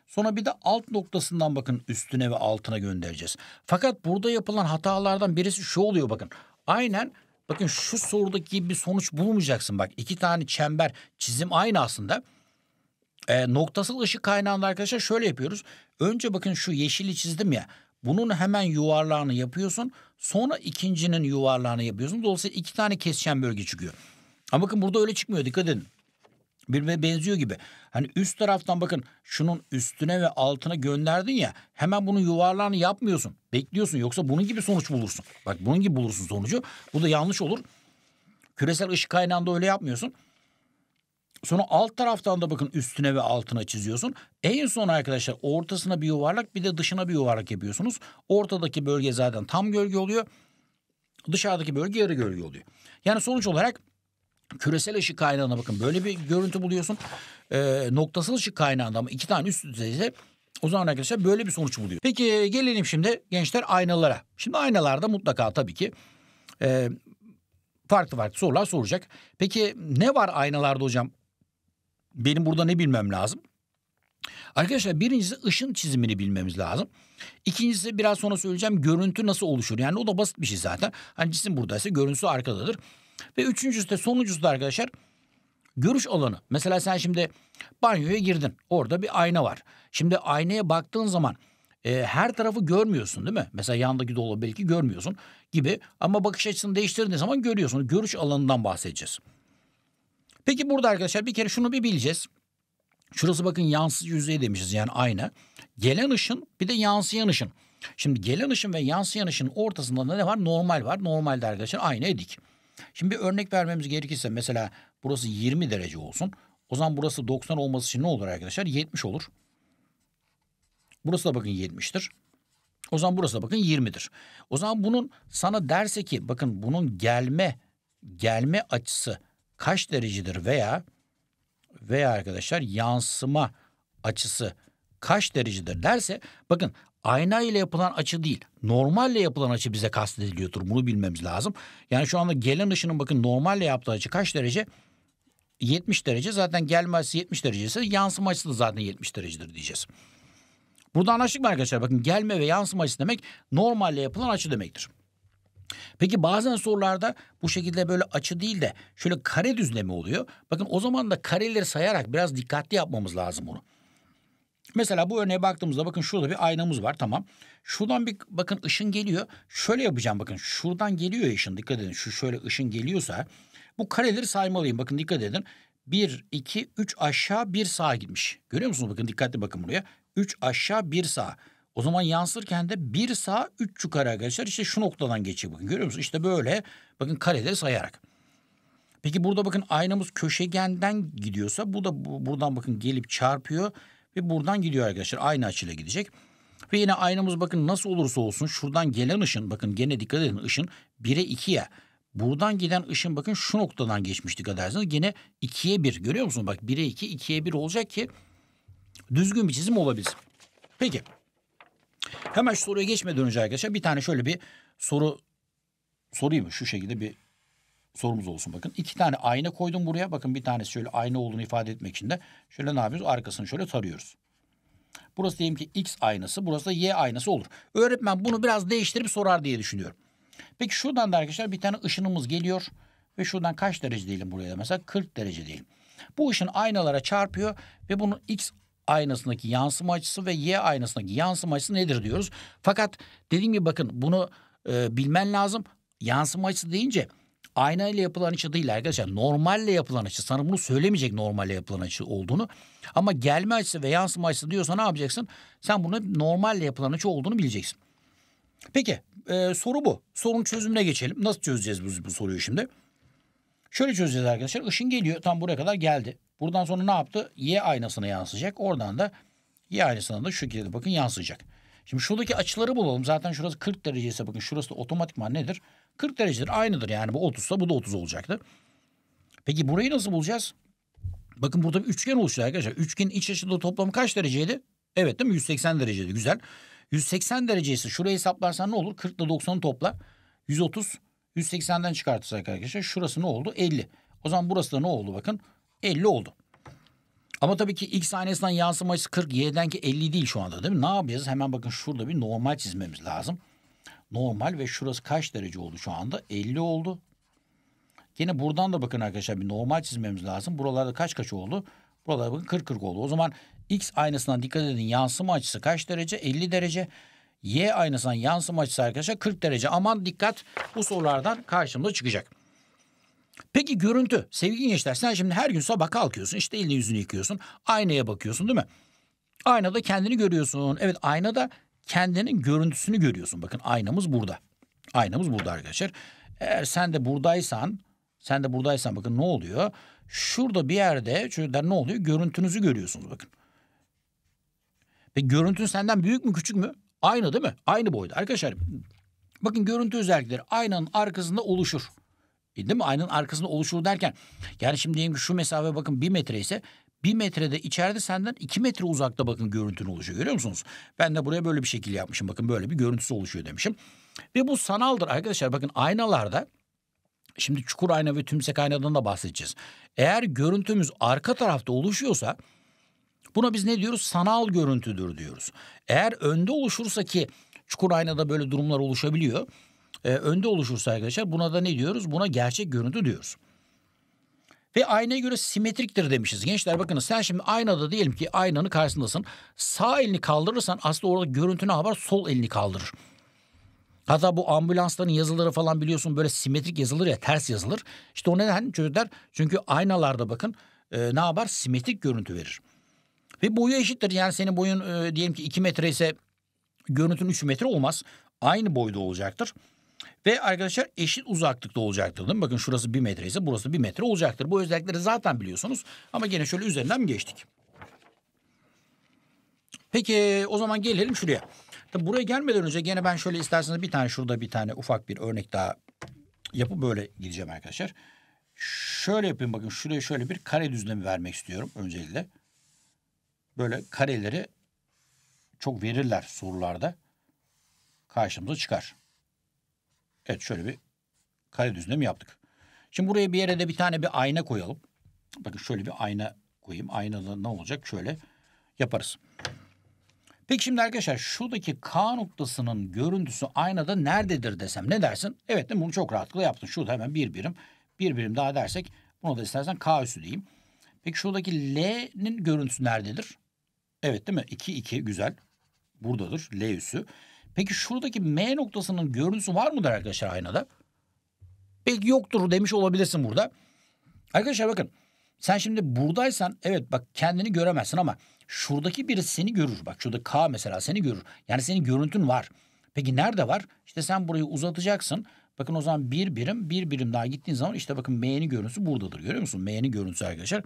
Sonra bir de alt noktasından bakın üstüne ve altına göndereceğiz. Fakat burada yapılan hatalardan birisi şu oluyor bakın. Aynen bakın şu sorudaki bir sonuç bulmayacaksın bak. iki tane çember çizim aynı aslında. E, noktasal ışık kaynağında arkadaşlar şöyle yapıyoruz. Önce bakın şu yeşili çizdim ya. Bunun hemen yuvarlağını yapıyorsun. Sonra ikincinin yuvarlağını yapıyorsun. Dolayısıyla iki tane kesişen bölge çıkıyor. Ama bakın burada öyle çıkmıyor dikkat edin. Birbirine benziyor gibi. Hani üst taraftan bakın şunun üstüne ve altına gönderdin ya. Hemen bunun yuvarlağını yapmıyorsun. Bekliyorsun yoksa bunun gibi sonuç bulursun. Bak bunun gibi bulursun sonucu. Bu da yanlış olur. Küresel ışık kaynağında öyle yapmıyorsun. Sonra alt taraftan da bakın üstüne ve altına çiziyorsun. En son arkadaşlar ortasına bir yuvarlak bir de dışına bir yuvarlak yapıyorsunuz. Ortadaki bölge zaten tam gölge oluyor. Dışarıdaki bölge yarı gölge oluyor. Yani sonuç olarak küresel ışık kaynağına bakın böyle bir görüntü buluyorsun. Ee, noktasal ışık kaynağında ama iki tane üst düzeyde o zaman arkadaşlar böyle bir sonuç buluyor. Peki gelelim şimdi gençler aynalara. Şimdi aynalarda mutlaka tabii ki e, farklı farklı sorular soracak. Peki ne var aynalarda hocam? Benim burada ne bilmem lazım? Arkadaşlar birincisi ışın çizimini bilmemiz lazım. İkincisi biraz sonra söyleyeceğim görüntü nasıl oluşur? Yani o da basit bir şey zaten. Hani cisim buradaysa görüntüsü arkadadır. Ve üçüncüsü de sonuncusu da arkadaşlar görüş alanı. Mesela sen şimdi banyoya girdin. Orada bir ayna var. Şimdi aynaya baktığın zaman e, her tarafı görmüyorsun değil mi? Mesela yandaki dolabı belki görmüyorsun gibi. Ama bakış açısını değiştirdiğin zaman görüyorsun. Görüş alanından bahsedeceğiz. Peki burada arkadaşlar bir kere şunu bir bileceğiz. Şurası bakın yansız yüzey demişiz yani ayna. Gelen ışın bir de yansıyan ışın. Şimdi gelen ışın ve yansıyan ışın ortasında ne var? Normal var. Normalde arkadaşlar aynı edik. Şimdi bir örnek vermemiz gerekirse mesela burası 20 derece olsun. O zaman burası 90 olması için ne olur arkadaşlar? 70 olur. Burası da bakın 70'tir. O zaman burası da bakın 20'dir. O zaman bunun sana derse ki bakın bunun gelme gelme açısı kaç derecedir veya veya arkadaşlar yansıma açısı kaç derecedir derse bakın ayna ile yapılan açı değil normalle yapılan açı bize kastediliyordur bunu bilmemiz lazım. Yani şu anda gelen ışının bakın normalle yaptığı açı kaç derece? 70 derece zaten gelmezse 70 derecesi yansıma açısı da zaten 70 derecedir diyeceğiz. Burada anlaştık mı arkadaşlar? Bakın gelme ve yansıma açısı demek normalle yapılan açı demektir. Peki bazen sorularda bu şekilde böyle açı değil de şöyle kare düzlemi oluyor. Bakın o zaman da kareleri sayarak biraz dikkatli yapmamız lazım bunu. Mesela bu örneğe baktığımızda bakın şurada bir aynamız var tamam. Şuradan bir bakın ışın geliyor. Şöyle yapacağım bakın şuradan geliyor ışın dikkat edin. Şu şöyle ışın geliyorsa bu kareleri saymalıyım. Bakın dikkat edin. 1, 2, 3 aşağı 1 sağa gitmiş. Görüyor musunuz? Bakın dikkatli bakın buraya. 3 aşağı 1 sağa. O zaman yansırken de bir sağ üç yukarı arkadaşlar işte şu noktadan geçiyor bakın görüyor musunuz? İşte böyle bakın kareleri sayarak. Peki burada bakın aynamız köşegenden gidiyorsa bu da buradan bakın gelip çarpıyor ve buradan gidiyor arkadaşlar aynı açıyla gidecek. Ve yine aynamız bakın nasıl olursa olsun şuradan gelen ışın bakın gene dikkat edin ışın 1'e 2'ye. Buradan giden ışın bakın şu noktadan geçmişti dikkat ederseniz gene 2'ye 1 görüyor musunuz? Bak 1'e 2 2'ye 1 olacak ki düzgün bir çizim olabilsin. Peki Hemen şu soruya geçmeden önce arkadaşlar bir tane şöyle bir soru sorayım mı? Şu şekilde bir sorumuz olsun bakın. iki tane ayna koydum buraya. Bakın bir tanesi şöyle ayna olduğunu ifade etmek için de şöyle ne yapıyoruz? Arkasını şöyle tarıyoruz. Burası diyelim ki X aynası, burası da Y aynası olur. Öğretmen bunu biraz değiştirip sorar diye düşünüyorum. Peki şuradan da arkadaşlar bir tane ışınımız geliyor ve şuradan kaç derece diyelim buraya mesela 40 derece diyelim. Bu ışın aynalara çarpıyor ve bunun X aynasındaki yansıma açısı ve y aynasındaki yansıma açısı nedir diyoruz. Fakat dediğim gibi bakın bunu e, bilmen lazım. Yansıma açısı deyince ayna ile yapılan açı değil arkadaşlar. Normalle yapılan açı. Sana bunu söylemeyecek normalle yapılan açı olduğunu. Ama gelme açısı ve yansıma açısı diyorsa ne yapacaksın? Sen bunu normalle yapılan açı olduğunu bileceksin. Peki e, soru bu. sorun çözümüne geçelim. Nasıl çözeceğiz bu, bu soruyu şimdi? Şöyle çözeceğiz arkadaşlar. Işın geliyor. Tam buraya kadar geldi. Buradan sonra ne yaptı? Y aynasına yansıyacak. Oradan da Y aynasına da şu şekilde bakın yansıyacak. Şimdi şuradaki açıları bulalım. Zaten şurası 40 derece ise bakın şurası da otomatikman nedir? 40 derecedir. Aynıdır yani bu 30 ise bu da 30 olacaktı. Peki burayı nasıl bulacağız? Bakın burada bir üçgen oluşuyor arkadaşlar. Üçgenin iç açıda toplamı kaç dereceydi? Evet değil mi? 180 dereceydi. Güzel. 180 derece ise şurayı hesaplarsan ne olur? 40 ile 90'ı topla. 130. 180'den çıkartırsak arkadaşlar şurası ne oldu? 50. O zaman burası da ne oldu bakın? 50 oldu. Ama tabii ki X aynasından yansıması 40, Y'denki 50 değil şu anda değil mi? Ne yapacağız? Hemen bakın şurada bir normal çizmemiz lazım. Normal ve şurası kaç derece oldu şu anda? 50 oldu. Yine buradan da bakın arkadaşlar bir normal çizmemiz lazım. Buralarda kaç kaç oldu? Buralarda bakın 40 40 oldu. O zaman X aynasından dikkat edin yansıma açısı kaç derece? 50 derece. Y aynasından yansıma açısı arkadaşlar 40 derece. Aman dikkat bu sorulardan karşımıza çıkacak. Peki görüntü sevgili gençler sen şimdi her gün sabah kalkıyorsun işte elini yüzünü yıkıyorsun aynaya bakıyorsun değil mi? Aynada kendini görüyorsun. Evet aynada kendinin görüntüsünü görüyorsun. Bakın aynamız burada. Aynamız burada arkadaşlar. Eğer sen de buradaysan sen de buradaysan bakın ne oluyor? Şurada bir yerde çocuklar ne oluyor? Görüntünüzü görüyorsunuz bakın. Ve görüntün senden büyük mü küçük mü? Aynı değil mi? Aynı boyda. Arkadaşlar bakın görüntü özellikleri aynanın arkasında oluşur. E değil mi? Aynanın arkasında oluşur derken. Yani şimdi diyelim ki şu mesafe bakın bir metre ise bir metrede içeride senden iki metre uzakta bakın görüntünün oluşuyor. Görüyor musunuz? Ben de buraya böyle bir şekil yapmışım. Bakın böyle bir görüntüsü oluşuyor demişim. Ve bu sanaldır arkadaşlar. Bakın aynalarda şimdi çukur ayna ve tümsek aynadan da bahsedeceğiz. Eğer görüntümüz arka tarafta oluşuyorsa buna biz ne diyoruz? Sanal görüntüdür diyoruz. Eğer önde oluşursa ki çukur aynada böyle durumlar oluşabiliyor e, önde oluşursa arkadaşlar buna da ne diyoruz? Buna gerçek görüntü diyoruz. Ve aynaya göre simetriktir demişiz. Gençler bakın sen şimdi aynada diyelim ki aynanın karşısındasın. Sağ elini kaldırırsan aslında orada görüntü ne yapar? Sol elini kaldırır. Hatta bu ambulansların yazıları falan biliyorsun böyle simetrik yazılır ya ters yazılır. İşte o neden çocuklar çünkü aynalarda bakın e, ne yapar? Simetrik görüntü verir. Ve boyu eşittir. Yani senin boyun e, diyelim ki 2 metre ise görüntün 3 metre olmaz. Aynı boyda olacaktır. Ve arkadaşlar eşit uzaklıkta olacaktır değil mi? Bakın şurası bir metre ise burası bir metre olacaktır. Bu özellikleri zaten biliyorsunuz. Ama gene şöyle üzerinden geçtik. Peki o zaman gelelim şuraya. Tabii buraya gelmeden önce gene ben şöyle isterseniz bir tane şurada bir tane ufak bir örnek daha yapıp böyle gideceğim arkadaşlar. Şöyle yapayım bakın şuraya şöyle bir kare düzlemi vermek istiyorum öncelikle. Böyle kareleri çok verirler sorularda. Karşımıza çıkar. Evet şöyle bir kare düzlem yaptık. Şimdi buraya bir yere de bir tane bir ayna koyalım. Bakın şöyle bir ayna koyayım. Aynada ne olacak? Şöyle yaparız. Peki şimdi arkadaşlar şuradaki K noktasının görüntüsü aynada nerededir desem ne dersin? Evet değil mi? Bunu çok rahatlıkla yaptın. Şurada hemen bir birim. Bir birim daha dersek bunu da istersen K üssü diyeyim. Peki şuradaki L'nin görüntüsü nerededir? Evet değil mi? 2, 2 güzel. Buradadır L üssü. Peki şuradaki M noktasının görüntüsü var mıdır arkadaşlar aynada? Belki yoktur demiş olabilirsin burada. Arkadaşlar bakın sen şimdi buradaysan evet bak kendini göremezsin ama şuradaki biri seni görür. Bak şurada K mesela seni görür. Yani senin görüntün var. Peki nerede var? İşte sen burayı uzatacaksın. Bakın o zaman bir birim bir birim daha gittiğin zaman işte bakın M'nin görüntüsü buradadır. Görüyor musun? M'nin görüntüsü arkadaşlar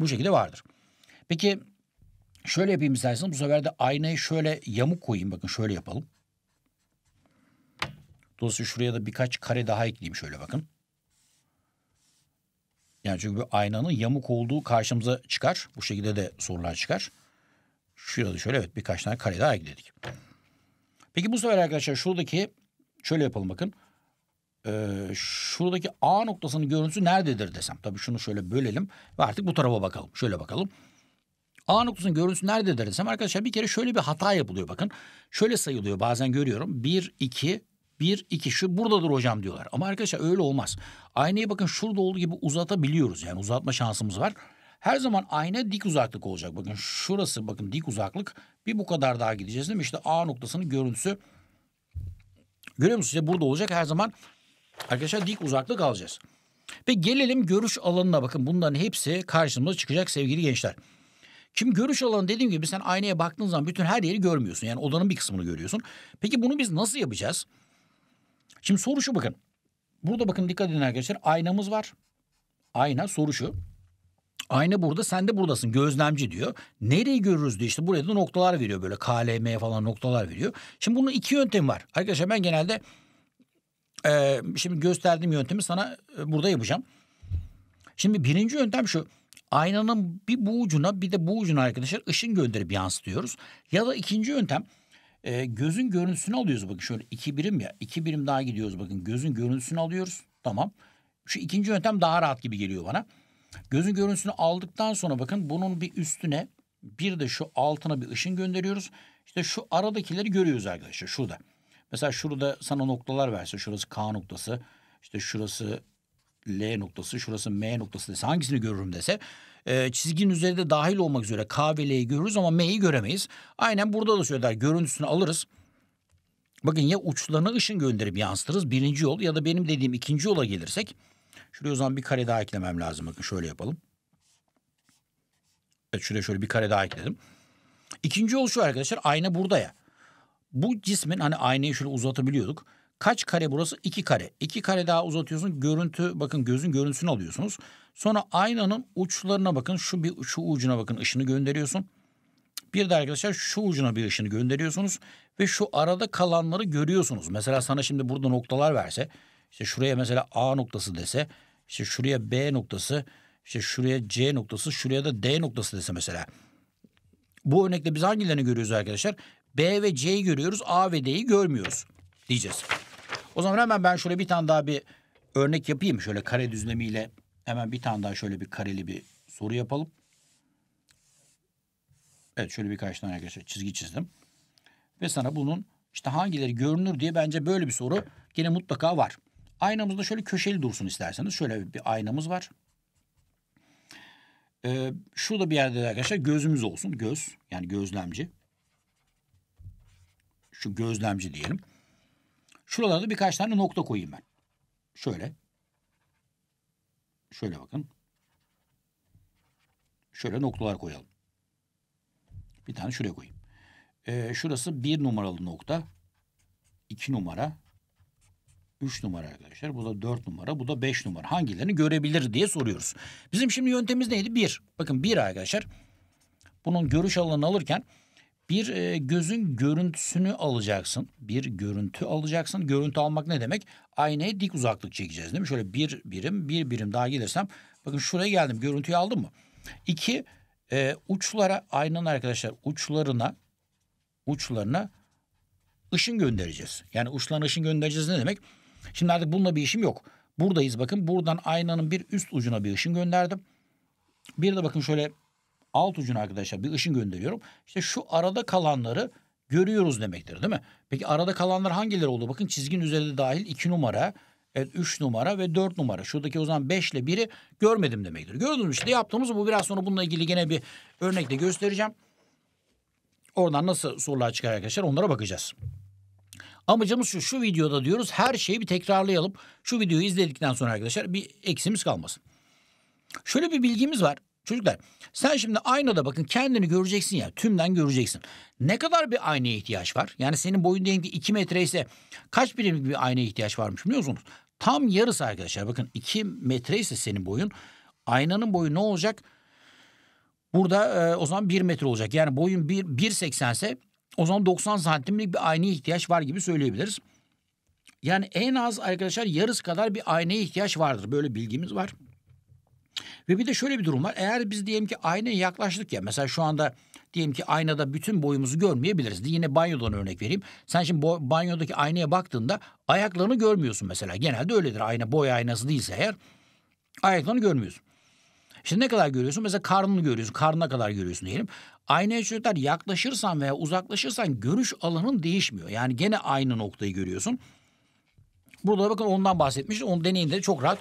bu şekilde vardır. Peki Şöyle yapayım isterseniz bu sefer de aynayı şöyle yamuk koyayım. Bakın şöyle yapalım. Dolayısıyla şuraya da birkaç kare daha ekleyeyim şöyle bakın. Yani çünkü bir aynanın yamuk olduğu karşımıza çıkar. Bu şekilde de sorular çıkar. Şurada şöyle evet birkaç tane kare daha ekledik. Peki bu sefer arkadaşlar şuradaki şöyle yapalım bakın. Ee, şuradaki A noktasının görüntüsü nerededir desem. Tabii şunu şöyle bölelim ve artık bu tarafa bakalım. Şöyle bakalım. A noktasının görüntüsü nerede dersem arkadaşlar bir kere şöyle bir hata yapılıyor bakın. Şöyle sayılıyor bazen görüyorum. 1, 2, 1, 2 şu buradadır hocam diyorlar. Ama arkadaşlar öyle olmaz. Aynayı bakın şurada olduğu gibi uzatabiliyoruz. Yani uzatma şansımız var. Her zaman ayna dik uzaklık olacak. Bakın şurası bakın dik uzaklık. Bir bu kadar daha gideceğiz değil mi? İşte A noktasının görüntüsü. Görüyor musunuz? İşte burada olacak her zaman arkadaşlar dik uzaklık alacağız. Ve gelelim görüş alanına bakın bunların hepsi karşımıza çıkacak sevgili gençler. Şimdi görüş alanı dediğim gibi sen aynaya baktığın zaman bütün her yeri görmüyorsun. Yani odanın bir kısmını görüyorsun. Peki bunu biz nasıl yapacağız? Şimdi soru şu bakın. Burada bakın dikkat edin arkadaşlar. Aynamız var. Ayna soru şu. Ayna burada sen de buradasın gözlemci diyor. Nereyi görürüz diyor işte buraya da noktalar veriyor böyle KLM falan noktalar veriyor. Şimdi bunun iki yöntemi var. Arkadaşlar ben genelde e, şimdi gösterdiğim yöntemi sana e, burada yapacağım. Şimdi birinci yöntem şu aynanın bir bu ucuna bir de bu ucuna arkadaşlar ışın gönderip yansıtıyoruz. Ya da ikinci yöntem e, gözün görüntüsünü alıyoruz. Bakın şöyle iki birim ya iki birim daha gidiyoruz bakın gözün görüntüsünü alıyoruz tamam. Şu ikinci yöntem daha rahat gibi geliyor bana. Gözün görüntüsünü aldıktan sonra bakın bunun bir üstüne bir de şu altına bir ışın gönderiyoruz. İşte şu aradakileri görüyoruz arkadaşlar şurada. Mesela şurada sana noktalar verse şurası K noktası işte şurası L noktası, şurası M noktası dese hangisini görürüm dese e, çizginin üzerinde dahil olmak üzere K ve L'yi görürüz ama M'yi göremeyiz. Aynen burada da söyler görüntüsünü alırız. Bakın ya uçlarına ışın gönderip yansıtırız birinci yol ya da benim dediğim ikinci yola gelirsek. Şuraya o zaman bir kare daha eklemem lazım. Bakın şöyle yapalım. Evet şuraya şöyle bir kare daha ekledim. İkinci yol şu arkadaşlar ayna burada ya. Bu cismin hani aynayı şöyle uzatabiliyorduk. Kaç kare burası? İki kare. İki kare daha uzatıyorsun. Görüntü bakın gözün görüntüsünü alıyorsunuz. Sonra aynanın uçlarına bakın. Şu bir şu ucuna bakın ışını gönderiyorsun. Bir de arkadaşlar şu ucuna bir ışını gönderiyorsunuz ve şu arada kalanları görüyorsunuz. Mesela sana şimdi burada noktalar verse, işte şuraya mesela A noktası dese, işte şuraya B noktası, işte şuraya C noktası, şuraya da D noktası dese mesela. Bu örnekte biz hangilerini görüyoruz arkadaşlar? B ve C'yi görüyoruz, A ve D'yi görmüyoruz diyeceğiz. O zaman hemen ben şöyle bir tane daha bir örnek yapayım. Şöyle kare düzlemiyle hemen bir tane daha şöyle bir kareli bir soru yapalım. Evet şöyle birkaç tane arkadaşlar çizgi çizdim. Ve sana bunun işte hangileri görünür diye bence böyle bir soru gene mutlaka var. Aynamızda şöyle köşeli dursun isterseniz. Şöyle bir aynamız var. Ee, şurada bir yerde arkadaşlar gözümüz olsun. Göz yani gözlemci. Şu gözlemci diyelim. Şuralarda birkaç tane nokta koyayım ben. Şöyle. Şöyle bakın. Şöyle noktalar koyalım. Bir tane şuraya koyayım. Ee, şurası bir numaralı nokta. iki numara. üç numara arkadaşlar. Bu da dört numara. Bu da beş numara. Hangilerini görebilir diye soruyoruz. Bizim şimdi yöntemimiz neydi? Bir. Bakın bir arkadaşlar. Bunun görüş alanını alırken bir e, gözün görüntüsünü alacaksın. Bir görüntü alacaksın. Görüntü almak ne demek? Aynaya dik uzaklık çekeceğiz değil mi? Şöyle bir birim, bir birim daha gelirsem. Bakın şuraya geldim. Görüntüyü aldım mı? İki, e, uçlara, aynanın arkadaşlar uçlarına, uçlarına ışın göndereceğiz. Yani uçlarına ışın göndereceğiz ne demek? Şimdi artık bununla bir işim yok. Buradayız bakın. Buradan aynanın bir üst ucuna bir ışın gönderdim. Bir de bakın şöyle alt ucuna arkadaşlar bir ışın gönderiyorum. İşte şu arada kalanları görüyoruz demektir değil mi? Peki arada kalanlar hangileri oldu? Bakın çizgin üzerinde dahil iki numara, evet, üç numara ve dört numara. Şuradaki o zaman beş ile biri görmedim demektir. Gördünüz mü? İşte yaptığımız bu. Biraz sonra bununla ilgili gene bir örnekle göstereceğim. Oradan nasıl sorular çıkar arkadaşlar onlara bakacağız. Amacımız şu, şu videoda diyoruz her şeyi bir tekrarlayalım. Şu videoyu izledikten sonra arkadaşlar bir eksimiz kalmasın. Şöyle bir bilgimiz var. Çocuklar sen şimdi aynada bakın kendini göreceksin ya tümden göreceksin. Ne kadar bir aynaya ihtiyaç var? Yani senin boyun diyelim ki 2 metre ise kaç birimlik bir aynaya ihtiyaç varmış biliyor musunuz? Tam yarısı arkadaşlar bakın 2 metre ise senin boyun aynanın boyu ne olacak? Burada e, o zaman 1 metre olacak. Yani boyun 1.80 ise o zaman 90 santimlik bir aynaya ihtiyaç var gibi söyleyebiliriz. Yani en az arkadaşlar yarısı kadar bir aynaya ihtiyaç vardır. Böyle bilgimiz var. Ve bir de şöyle bir durum var. Eğer biz diyelim ki aynaya yaklaştık ya mesela şu anda diyelim ki aynada bütün boyumuzu görmeyebiliriz. Yine banyodan örnek vereyim. Sen şimdi banyodaki aynaya baktığında ayaklarını görmüyorsun mesela. Genelde öyledir. Ayna boy aynası değilse eğer ayaklarını görmüyorsun. Şimdi ne kadar görüyorsun? Mesela karnını görüyorsun. Karnına kadar görüyorsun diyelim. Aynaya çocuklar yaklaşırsan veya uzaklaşırsan görüş alanın değişmiyor. Yani gene aynı noktayı görüyorsun. Burada bakın ondan bahsetmiş. Onun deneyinde çok rahat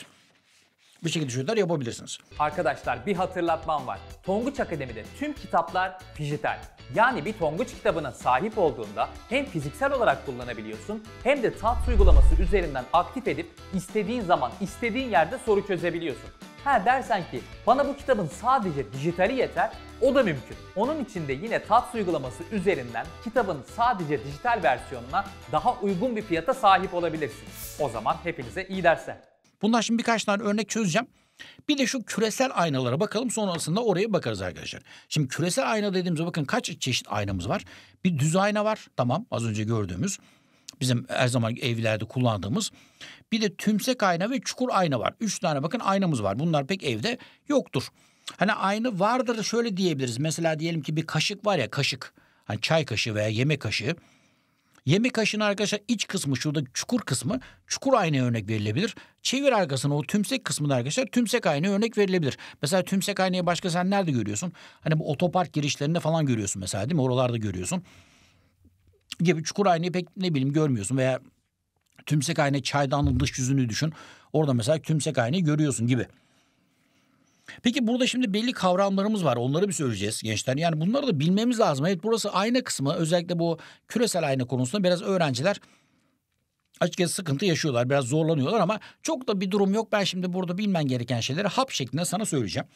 bir şekilde çocuklar yapabilirsiniz. Arkadaşlar bir hatırlatmam var. Tonguç Akademi'de tüm kitaplar dijital. Yani bir Tonguç kitabına sahip olduğunda hem fiziksel olarak kullanabiliyorsun hem de TAT uygulaması üzerinden aktif edip istediğin zaman istediğin yerde soru çözebiliyorsun. Ha dersen ki bana bu kitabın sadece dijitali yeter, o da mümkün. Onun için de yine TATS uygulaması üzerinden kitabın sadece dijital versiyonuna daha uygun bir fiyata sahip olabilirsin. O zaman hepinize iyi dersler. Bundan şimdi birkaç tane örnek çözeceğim. Bir de şu küresel aynalara bakalım sonrasında oraya bakarız arkadaşlar. Şimdi küresel ayna dediğimizde bakın kaç çeşit aynamız var. Bir düz ayna var tamam az önce gördüğümüz. Bizim her zaman evlerde kullandığımız. Bir de tümsek ayna ve çukur ayna var. Üç tane bakın aynamız var. Bunlar pek evde yoktur. Hani aynı vardır şöyle diyebiliriz. Mesela diyelim ki bir kaşık var ya kaşık. Hani çay kaşığı veya yemek kaşığı. Yemek kaşığının arkadaşlar iç kısmı şurada çukur kısmı. Çukur aynaya örnek verilebilir. Çevir arkasına o tümsek kısmında arkadaşlar tümsek aynaya örnek verilebilir. Mesela tümsek aynayı başka sen nerede görüyorsun? Hani bu otopark girişlerinde falan görüyorsun mesela değil mi? Oralarda görüyorsun. Gibi çukur aynayı pek ne bileyim görmüyorsun veya tümsek ayna çaydanın dış yüzünü düşün. Orada mesela tümsek aynayı görüyorsun gibi. Peki burada şimdi belli kavramlarımız var. Onları bir söyleyeceğiz gençler. Yani bunları da bilmemiz lazım. Evet burası ayna kısmı özellikle bu küresel ayna konusunda biraz öğrenciler açıkçası sıkıntı yaşıyorlar. Biraz zorlanıyorlar ama çok da bir durum yok. Ben şimdi burada bilmen gereken şeyleri hap şeklinde sana söyleyeceğim.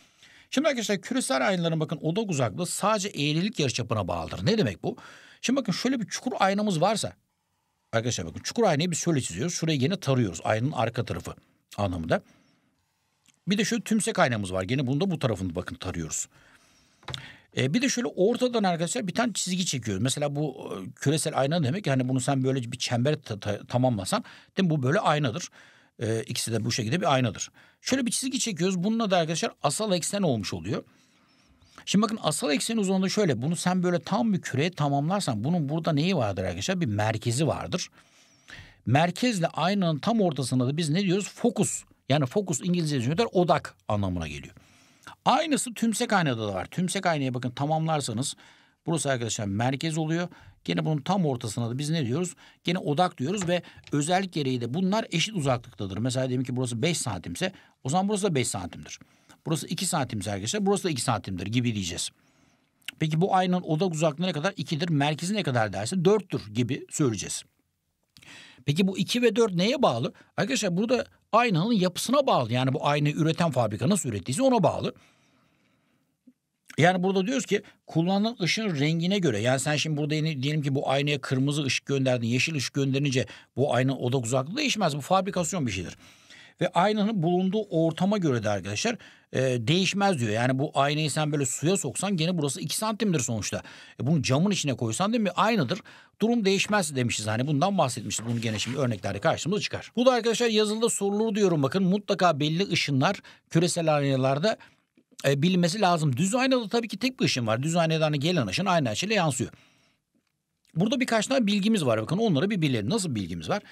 Şimdi arkadaşlar küresel aynaların bakın odak uzaklığı sadece eğrilik yarıçapına bağlıdır. Ne demek bu? Şimdi bakın şöyle bir çukur aynamız varsa arkadaşlar bakın çukur aynayı bir şöyle çiziyoruz. Şurayı yine tarıyoruz aynanın arka tarafı anlamında. Bir de şöyle tümsek aynamız var. Gene bunda bu tarafını bakın tarıyoruz. E, bir de şöyle ortadan arkadaşlar bir tane çizgi çekiyoruz. Mesela bu e, küresel ayna demek yani bunu sen böyle bir çember ta- ta- tamamlasan değil mi? bu böyle aynadır. E, ikisi de bu şekilde bir aynadır. Şöyle bir çizgi çekiyoruz. Bununla da arkadaşlar asal eksen olmuş oluyor. Şimdi bakın asal eksen uzunluğunda şöyle. Bunu sen böyle tam bir küreye tamamlarsan bunun burada neyi vardır arkadaşlar? Bir merkezi vardır. Merkezle aynanın tam ortasında da biz ne diyoruz? Fokus yani fokus İngilizce düşünüyorlar odak anlamına geliyor. Aynısı tümsek aynada da var. Tümsek aynaya bakın tamamlarsanız burası arkadaşlar merkez oluyor. Gene bunun tam ortasına da biz ne diyoruz? Gene odak diyoruz ve özellik gereği de bunlar eşit uzaklıktadır. Mesela diyelim ki burası 5 santimse o zaman burası da 5 santimdir. Burası 2 santimse arkadaşlar burası da 2 santimdir gibi diyeceğiz. Peki bu aynanın odak uzaklığı ne kadar? 2'dir. Merkezi ne kadar derse 4'tür gibi söyleyeceğiz. Peki bu 2 ve 4 neye bağlı? Arkadaşlar burada aynanın yapısına bağlı. Yani bu aynayı üreten fabrika nasıl ürettiyse ona bağlı. Yani burada diyoruz ki kullanılan ışığın rengine göre yani sen şimdi burada diyelim ki bu aynaya kırmızı ışık gönderdin, yeşil ışık gönderince bu ayna odak uzaklığı değişmez. Bu fabrikasyon bir şeydir ve aynanın bulunduğu ortama göre de arkadaşlar e, değişmez diyor. Yani bu aynayı sen böyle suya soksan gene burası 2 santimdir sonuçta. E, bunu camın içine koysan değil mi aynıdır. Durum değişmez demişiz hani bundan bahsetmiştik. Bunu gene şimdi örneklerde karşımıza çıkar. Bu da arkadaşlar yazılıda sorulur diyorum bakın mutlaka belli ışınlar küresel aynalarda e, bilinmesi lazım. Düz aynada tabii ki tek bir ışın var. Düz aynada hani gelen ışın aynı açıyla yansıyor. Burada birkaç tane bilgimiz var. Bakın onları bir bilelim. Nasıl bilgimiz var?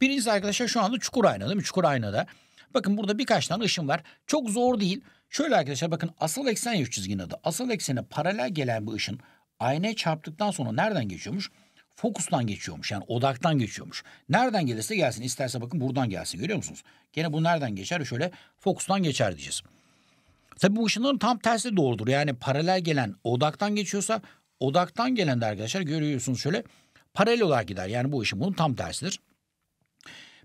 Birincisi arkadaşlar şu anda çukur ayna değil mi? Çukur aynada. Bakın burada birkaç tane ışın var. Çok zor değil. Şöyle arkadaşlar bakın asıl eksen yüz çizginin adı. Asıl eksene paralel gelen bu ışın aynaya çarptıktan sonra nereden geçiyormuş? Fokustan geçiyormuş yani odaktan geçiyormuş. Nereden gelirse gelsin isterse bakın buradan gelsin görüyor musunuz? Gene bu nereden geçer? Şöyle fokustan geçer diyeceğiz. Tabi bu ışınların tam tersi doğrudur. Yani paralel gelen odaktan geçiyorsa odaktan gelen de arkadaşlar görüyorsunuz şöyle paralel olarak gider. Yani bu işin bunun tam tersidir.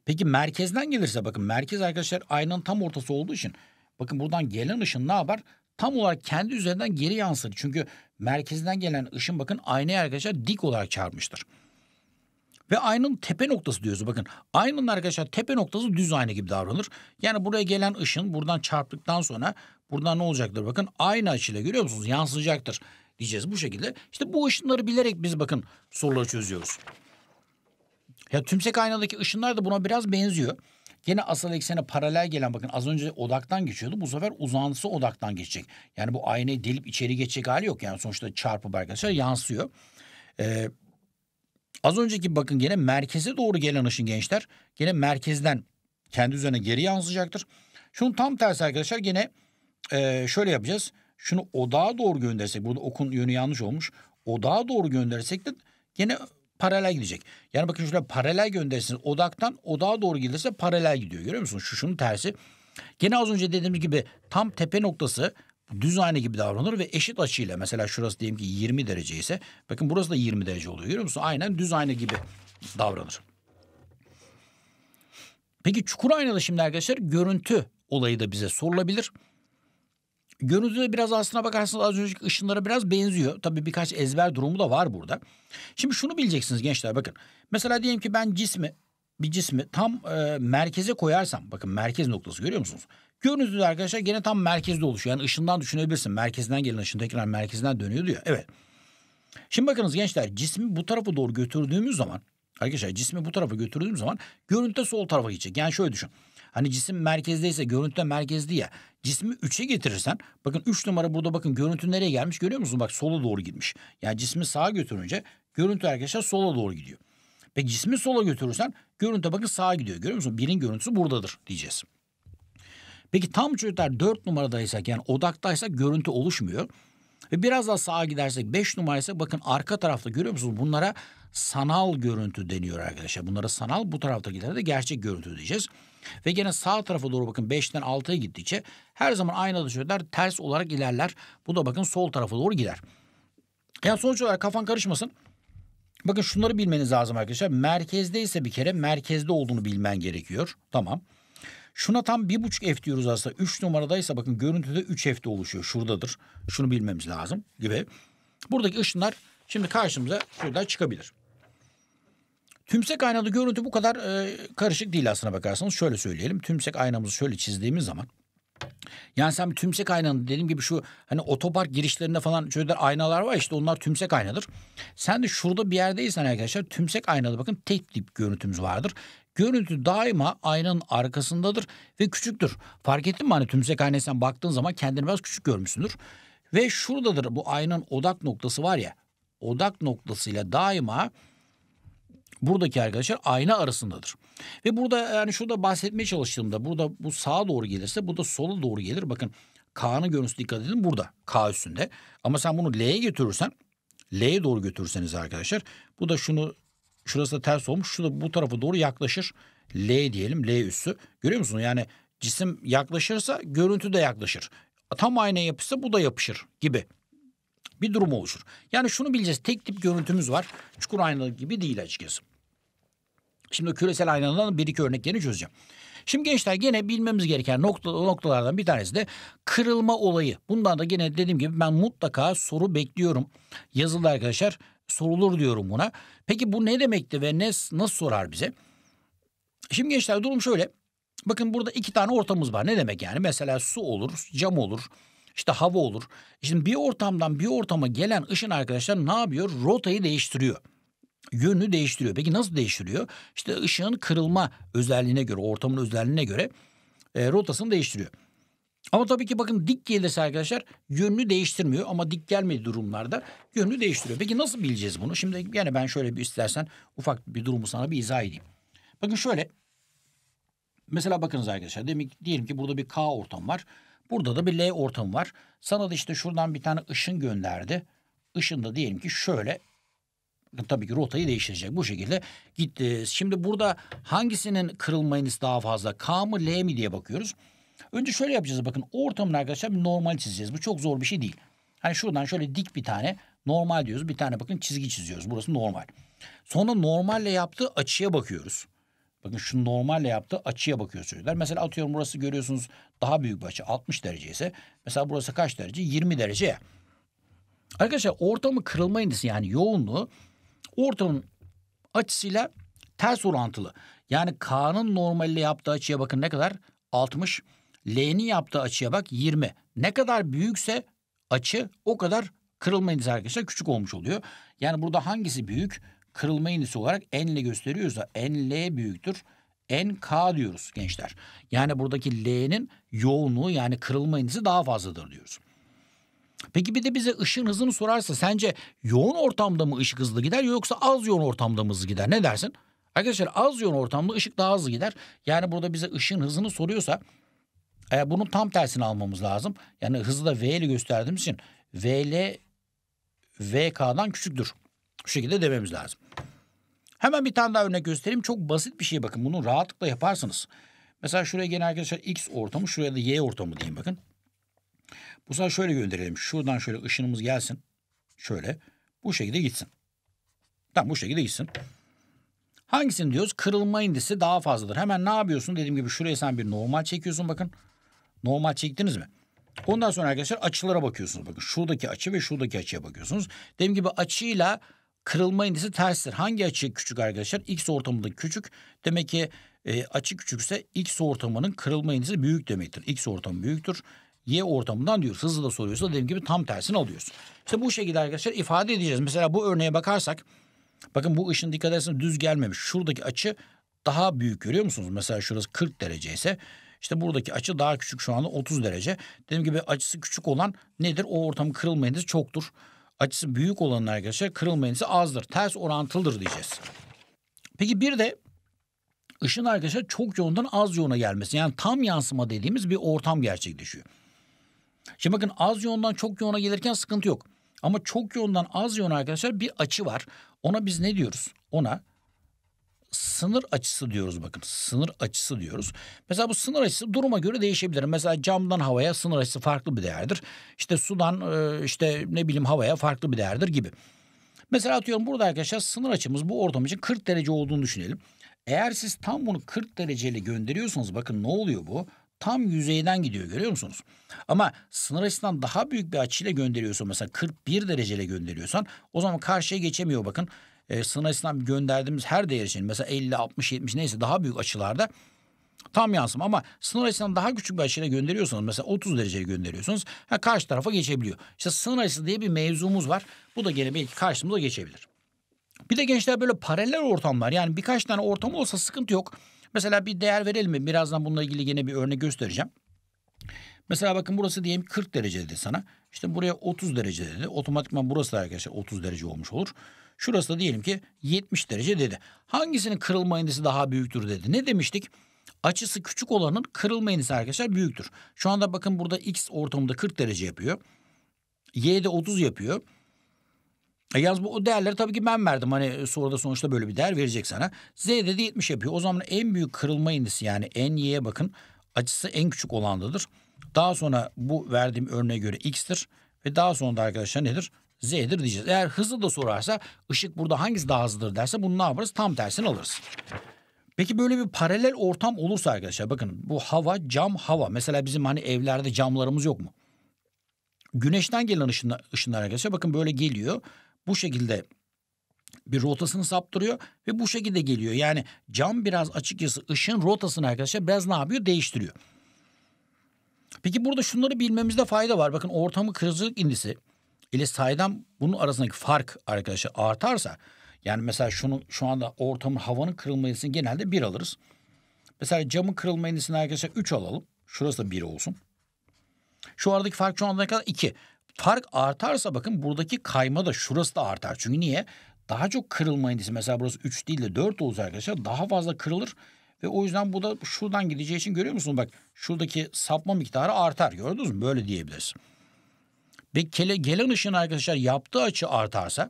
Peki merkezden gelirse bakın merkez arkadaşlar aynanın tam ortası olduğu için bakın buradan gelen ışın ne yapar? Tam olarak kendi üzerinden geri yansır. Çünkü merkezden gelen ışın bakın aynaya arkadaşlar dik olarak çarpmıştır. Ve aynanın tepe noktası diyoruz. Bakın aynanın arkadaşlar tepe noktası düz ayna gibi davranır. Yani buraya gelen ışın buradan çarptıktan sonra buradan ne olacaktır? Bakın ayna açıyla görüyor musunuz? Yansıyacaktır diyeceğiz bu şekilde. İşte bu ışınları bilerek biz bakın soruları çözüyoruz. Ya tümsek aynadaki ışınlar da buna biraz benziyor. Yine asal eksene paralel gelen bakın az önce odaktan geçiyordu. Bu sefer uzantısı odaktan geçecek. Yani bu aynayı delip içeri geçecek hali yok. Yani sonuçta çarpı arkadaşlar yansıyor. Ee, az önceki bakın gene merkeze doğru gelen ışın gençler. Gene merkezden kendi üzerine geri yansıyacaktır. Şunun tam tersi arkadaşlar gene e, şöyle yapacağız şunu odağa doğru göndersek burada okun yönü yanlış olmuş. Odağa doğru göndersek de gene paralel gidecek. Yani bakın şöyle paralel göndersiniz odaktan odağa doğru gelirse paralel gidiyor. Görüyor musunuz? Şu şunun tersi. Gene az önce dediğim gibi tam tepe noktası düz aynı gibi davranır ve eşit açıyla mesela şurası diyelim ki 20 derece ise bakın burası da 20 derece oluyor görüyor musun? Aynen düz aynı gibi davranır. Peki çukur aynada şimdi arkadaşlar görüntü olayı da bize sorulabilir. Görüntü biraz aslına bakarsanız az önceki ışınlara biraz benziyor. Tabii birkaç ezber durumu da var burada. Şimdi şunu bileceksiniz gençler bakın. Mesela diyelim ki ben cismi bir cismi tam e, merkeze koyarsam bakın merkez noktası görüyor musunuz? Görüntü arkadaşlar gene tam merkezde oluşuyor. Yani ışından düşünebilirsin. merkezden gelen ışın tekrar merkezden dönüyor diyor. Evet. Şimdi bakınız gençler cismi bu tarafa doğru götürdüğümüz zaman arkadaşlar cismi bu tarafa götürdüğümüz zaman görüntü sol tarafa gidecek. Yani şöyle düşün. Hani cisim merkezdeyse görüntü de merkezdi ya. Cismi 3'e getirirsen bakın 3 numara burada bakın görüntü nereye gelmiş görüyor musun? Bak sola doğru gitmiş. Yani cismi sağa götürünce görüntü arkadaşlar sola doğru gidiyor. Ve cismi sola götürürsen görüntü bakın sağa gidiyor. Görüyor musun? Birin görüntüsü buradadır diyeceğiz. Peki tam çocuklar 4 numaradaysak yani odaktaysak görüntü oluşmuyor. Ve biraz daha sağa gidersek 5 numaraysa bakın arka tarafta görüyor musunuz? Bunlara sanal görüntü deniyor arkadaşlar. Bunlara sanal bu tarafta gider de gerçek görüntü diyeceğiz. Ve gene sağ tarafa doğru bakın 5'ten 6'ya gittikçe her zaman aynı adı söyler ters olarak ilerler. Bu da bakın sol tarafa doğru gider. Yani sonuç olarak kafan karışmasın. Bakın şunları bilmeniz lazım arkadaşlar. Merkezde ise bir kere merkezde olduğunu bilmen gerekiyor. Tamam. Şuna tam bir buçuk F diyoruz aslında. 3 numaradaysa bakın görüntüde üç F'de oluşuyor. Şuradadır. Şunu bilmemiz lazım gibi. Buradaki ışınlar şimdi karşımıza şuradan çıkabilir. Tümsek aynalı görüntü bu kadar e, karışık değil aslına bakarsanız. Şöyle söyleyelim. Tümsek aynamızı şöyle çizdiğimiz zaman yani sen bir tümsek aynanı dediğim gibi şu hani otopark girişlerinde falan şöyle aynalar var işte onlar tümsek aynadır. Sen de şurada bir yerdeysen arkadaşlar tümsek aynalı bakın tek tip görüntümüz vardır. Görüntü daima aynanın arkasındadır ve küçüktür. Fark ettin mi hani tümsek aynaya baktığın zaman kendini biraz küçük görmüşsündür. Ve şuradadır bu aynanın odak noktası var ya odak noktasıyla daima buradaki arkadaşlar ayna arasındadır. Ve burada yani şurada bahsetmeye çalıştığımda burada bu sağa doğru gelirse bu da sola doğru gelir. Bakın K'nın görüntüsü dikkat edin burada K üstünde. Ama sen bunu L'ye götürürsen L'ye doğru götürürseniz arkadaşlar bu da şunu şurası da ters olmuş. Şu da bu tarafa doğru yaklaşır. L diyelim L üstü Görüyor musunuz Yani cisim yaklaşırsa görüntü de yaklaşır. Tam aynaya yapışsa bu da yapışır gibi bir durum oluşur. Yani şunu bileceğiz. Tek tip görüntümüz var. Çukur aynalı gibi değil açıkçası. Şimdi küresel aynalardan bir iki örneklerini çözeceğim. Şimdi gençler gene bilmemiz gereken nokta, noktalardan bir tanesi de kırılma olayı. Bundan da gene dediğim gibi ben mutlaka soru bekliyorum. yazıldı arkadaşlar sorulur diyorum buna. Peki bu ne demekti ve ne, nasıl sorar bize? Şimdi gençler durum şöyle. Bakın burada iki tane ortamız var. Ne demek yani? Mesela su olur, cam olur, işte hava olur. Şimdi bir ortamdan bir ortama gelen ışın arkadaşlar ne yapıyor? Rotayı değiştiriyor yönünü değiştiriyor. Peki nasıl değiştiriyor? İşte ışığın kırılma özelliğine göre, ortamın özelliğine göre e, rotasını değiştiriyor. Ama tabii ki bakın dik gelirse arkadaşlar yönünü değiştirmiyor ama dik gelmedi durumlarda yönünü değiştiriyor. Peki nasıl bileceğiz bunu? Şimdi yani ben şöyle bir istersen ufak bir durumu sana bir izah edeyim. Bakın şöyle. Mesela bakınız arkadaşlar demek diyelim ki burada bir K ortam var. Burada da bir L ortamı var. Sana da işte şuradan bir tane ışın gönderdi. Işın da diyelim ki şöyle tabii ki rotayı değiştirecek. Bu şekilde gitti. Şimdi burada hangisinin kırılmayınız daha fazla? K mı L mi diye bakıyoruz. Önce şöyle yapacağız. Bakın ortamın arkadaşlar bir normal çizeceğiz. Bu çok zor bir şey değil. Hani şuradan şöyle dik bir tane normal diyoruz. Bir tane bakın çizgi çiziyoruz. Burası normal. Sonra normalle yaptığı açıya bakıyoruz. Bakın şu normalle yaptığı açıya bakıyor sözcükler. Mesela atıyorum burası görüyorsunuz daha büyük bir açı 60 derece ise mesela burası kaç derece? 20 derece Arkadaşlar ortamı kırılma indisi yani yoğunluğu ortamın açısıyla ters orantılı. Yani K'nın normalle yaptığı açıya bakın ne kadar? 60. L'nin yaptığı açıya bak 20. Ne kadar büyükse açı o kadar kırılma indisi arkadaşlar küçük olmuş oluyor. Yani burada hangisi büyük? kırılma indisi olarak n ile gösteriyorsa n l büyüktür. N k diyoruz gençler. Yani buradaki l'nin yoğunluğu yani kırılma indisi daha fazladır diyoruz. Peki bir de bize ışın hızını sorarsa sence yoğun ortamda mı ışık hızlı gider yoksa az yoğun ortamda mı hızlı gider ne dersin? Arkadaşlar az yoğun ortamda ışık daha hızlı gider. Yani burada bize ışın hızını soruyorsa e, bunun tam tersini almamız lazım. Yani hızı da V ile gösterdiğimiz için VL VK'dan küçüktür. Bu şekilde dememiz lazım. Hemen bir tane daha örnek göstereyim. Çok basit bir şey bakın. Bunu rahatlıkla yaparsınız. Mesela şuraya gene arkadaşlar X ortamı şuraya da Y ortamı diyeyim bakın. Bu sefer şöyle gönderelim. Şuradan şöyle ışınımız gelsin. Şöyle. Bu şekilde gitsin. Tamam bu şekilde gitsin. Hangisini diyoruz? Kırılma indisi daha fazladır. Hemen ne yapıyorsun? Dediğim gibi şuraya sen bir normal çekiyorsun bakın. Normal çektiniz mi? Ondan sonra arkadaşlar açılara bakıyorsunuz. Bakın şuradaki açı ve şuradaki açıya bakıyorsunuz. Dediğim gibi açıyla Kırılma indisi terstir. Hangi açı küçük arkadaşlar? X ortamında küçük. Demek ki e, açı küçükse X ortamının kırılma indisi büyük demektir. X ortamı büyüktür. Y ortamından diyor. Hızlı da soruyorsa dediğim gibi tam tersini alıyoruz. İşte bu şekilde arkadaşlar ifade edeceğiz. Mesela bu örneğe bakarsak bakın bu ışın dikkat ederseniz düz gelmemiş. Şuradaki açı daha büyük görüyor musunuz? Mesela şurası 40 derece ise işte buradaki açı daha küçük şu anda 30 derece. Dediğim gibi açısı küçük olan nedir? O ortamın kırılma indisi çoktur açısı büyük olanın arkadaşlar kırılma eğilisi azdır. Ters orantılıdır diyeceğiz. Peki bir de ışın arkadaşlar çok yoğundan az yoğuna gelmesi. Yani tam yansıma dediğimiz bir ortam gerçekleşiyor. Şimdi bakın az yoğundan çok yoğuna gelirken sıkıntı yok. Ama çok yoğundan az yoğun arkadaşlar bir açı var. Ona biz ne diyoruz? Ona sınır açısı diyoruz bakın. Sınır açısı diyoruz. Mesela bu sınır açısı duruma göre değişebilir. Mesela camdan havaya sınır açısı farklı bir değerdir. İşte sudan e, işte ne bileyim havaya farklı bir değerdir gibi. Mesela atıyorum burada arkadaşlar sınır açımız bu ortam için 40 derece olduğunu düşünelim. Eğer siz tam bunu 40 dereceyle gönderiyorsanız bakın ne oluyor bu? Tam yüzeyden gidiyor görüyor musunuz? Ama sınır açısından daha büyük bir açıyla gönderiyorsan mesela 41 dereceyle gönderiyorsan o zaman karşıya geçemiyor bakın e, ee, sınır İslam gönderdiğimiz her değer için mesela 50, 60, 70 neyse daha büyük açılarda tam yansım ama sınır açısından daha küçük bir açıyla gönderiyorsanız mesela 30 dereceye gönderiyorsunuz ha, karşı tarafa geçebiliyor. İşte sınır açısı diye bir mevzumuz var. Bu da gene belki karşımıza geçebilir. Bir de gençler böyle paralel ortamlar yani birkaç tane ortam olsa sıkıntı yok. Mesela bir değer verelim mi? Birazdan bununla ilgili yine bir örnek göstereceğim. Mesela bakın burası diyelim 40 derece dedi sana. İşte buraya 30 derece dedi. Otomatikman burası da arkadaşlar 30 derece olmuş olur. Şurası da diyelim ki 70 derece dedi. Hangisinin kırılma indisi daha büyüktür dedi. Ne demiştik? Açısı küçük olanın kırılma indisi arkadaşlar büyüktür. Şu anda bakın burada x ortamında 40 derece yapıyor. Y de 30 yapıyor. E yalnız bu o değerleri tabii ki ben verdim. Hani soruda sonuçta böyle bir değer verecek sana. Z de 70 yapıyor. O zaman en büyük kırılma indisi yani en y'ye bakın. Açısı en küçük olandadır. Daha sonra bu verdiğim örneğe göre x'tir. Ve daha sonra da arkadaşlar nedir? Z'dir diyeceğiz. Eğer hızlı da sorarsa ışık burada hangisi daha hızlıdır derse bunu ne yaparız? Tam tersini alırız. Peki böyle bir paralel ortam olursa arkadaşlar bakın bu hava cam hava. Mesela bizim hani evlerde camlarımız yok mu? Güneşten gelen ışınlar, ışınlar arkadaşlar bakın böyle geliyor. Bu şekilde bir rotasını saptırıyor ve bu şekilde geliyor. Yani cam biraz açıkçası ışın rotasını arkadaşlar biraz ne yapıyor? Değiştiriyor. Peki burada şunları bilmemizde fayda var. Bakın ortamı kırıcılık indisi ile saydam bunun arasındaki fark arkadaşlar artarsa yani mesela şunu şu anda ortamın havanın kırılma endisini genelde bir alırız. Mesela camın kırılma endisini arkadaşlar üç alalım. Şurası da bir olsun. Şu aradaki fark şu anda kadar iki. Fark artarsa bakın buradaki kayma da şurası da artar. Çünkü niye? Daha çok kırılma endisi mesela burası üç değil de dört olacak arkadaşlar. Daha fazla kırılır ve o yüzden bu da şuradan gideceği için görüyor musunuz? Bak şuradaki sapma miktarı artar. Gördünüz mü? Böyle diyebiliriz ve gelen ışığın arkadaşlar yaptığı açı artarsa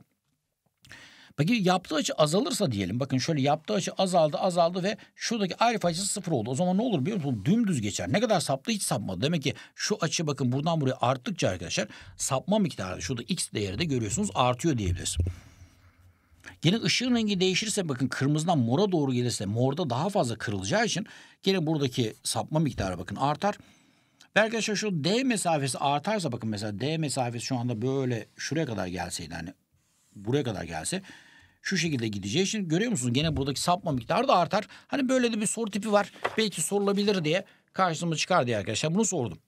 Bakın yaptığı açı azalırsa diyelim. Bakın şöyle yaptığı açı azaldı azaldı ve şuradaki alfa açısı sıfır oldu. O zaman ne olur biliyor musunuz? Dümdüz geçer. Ne kadar saptı hiç sapmadı. Demek ki şu açı bakın buradan buraya arttıkça arkadaşlar sapma miktarı şurada x değeri de görüyorsunuz artıyor diyebiliriz. Gene ışığın rengi değişirse bakın kırmızıdan mora doğru gelirse morda daha fazla kırılacağı için gene buradaki sapma miktarı bakın artar. Ve arkadaşlar şu D mesafesi artarsa bakın mesela D mesafesi şu anda böyle şuraya kadar gelseydi hani buraya kadar gelse şu şekilde gideceği için görüyor musunuz gene buradaki sapma miktarı da artar. Hani böyle de bir soru tipi var. Belki sorulabilir diye karşımıza çıkar diye arkadaşlar bunu sordum.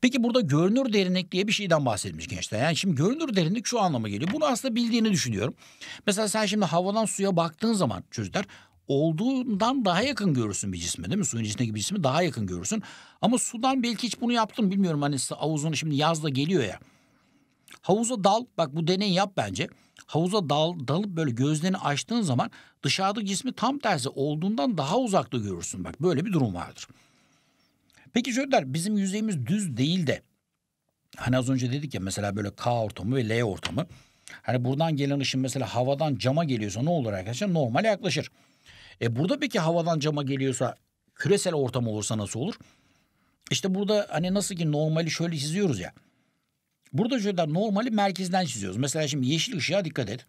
Peki burada görünür derinlik diye bir şeyden bahsedilmiş gençler. Yani şimdi görünür derinlik şu anlama geliyor. Bunu aslında bildiğini düşünüyorum. Mesela sen şimdi havadan suya baktığın zaman çocuklar olduğundan daha yakın görürsün bir cismi değil mi? Suyun içindeki bir cismi daha yakın görürsün. Ama sudan belki hiç bunu yaptın bilmiyorum. Hani havuzun şimdi yaz da geliyor ya. Havuza dal bak bu deney yap bence. Havuza dal, dalıp böyle gözlerini açtığın zaman dışarıda cismi tam tersi olduğundan daha uzakta görürsün. Bak böyle bir durum vardır. Peki çocuklar bizim yüzeyimiz düz değil de hani az önce dedik ya mesela böyle K ortamı ve L ortamı. Hani buradan gelen ışın mesela havadan cama geliyorsa ne olur arkadaşlar normal yaklaşır. E burada peki havadan cama geliyorsa küresel ortam olursa nasıl olur? İşte burada hani nasıl ki normali şöyle çiziyoruz ya. Burada şöyle normali merkezden çiziyoruz. Mesela şimdi yeşil ışığa dikkat et.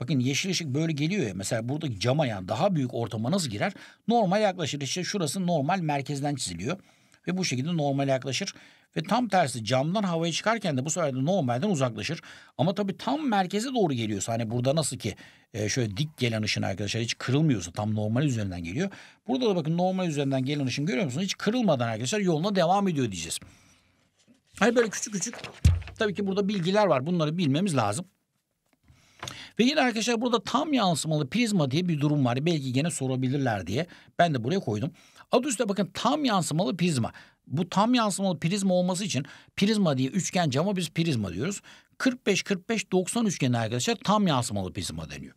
Bakın yeşil ışık böyle geliyor ya. Mesela buradaki cama yani daha büyük ortama nasıl girer? Normal yaklaşır. İşte şurası normal merkezden çiziliyor. Ve bu şekilde normal yaklaşır. Ve tam tersi camdan havaya çıkarken de bu sefer de normalden uzaklaşır. Ama tabii tam merkeze doğru geliyorsa hani burada nasıl ki e, şöyle dik gelen ışın arkadaşlar hiç kırılmıyorsa tam normal üzerinden geliyor. Burada da bakın normal üzerinden gelen ışın görüyor musunuz? Hiç kırılmadan arkadaşlar yoluna devam ediyor diyeceğiz. Hani böyle küçük küçük tabii ki burada bilgiler var. Bunları bilmemiz lazım. Ve yine arkadaşlar burada tam yansımalı prizma diye bir durum var. Belki gene sorabilirler diye. Ben de buraya koydum. Adı üstte bakın tam yansımalı prizma bu tam yansımalı prizma olması için prizma diye üçgen cama biz prizma diyoruz. 45-45-90 üçgeni arkadaşlar tam yansımalı prizma deniyor.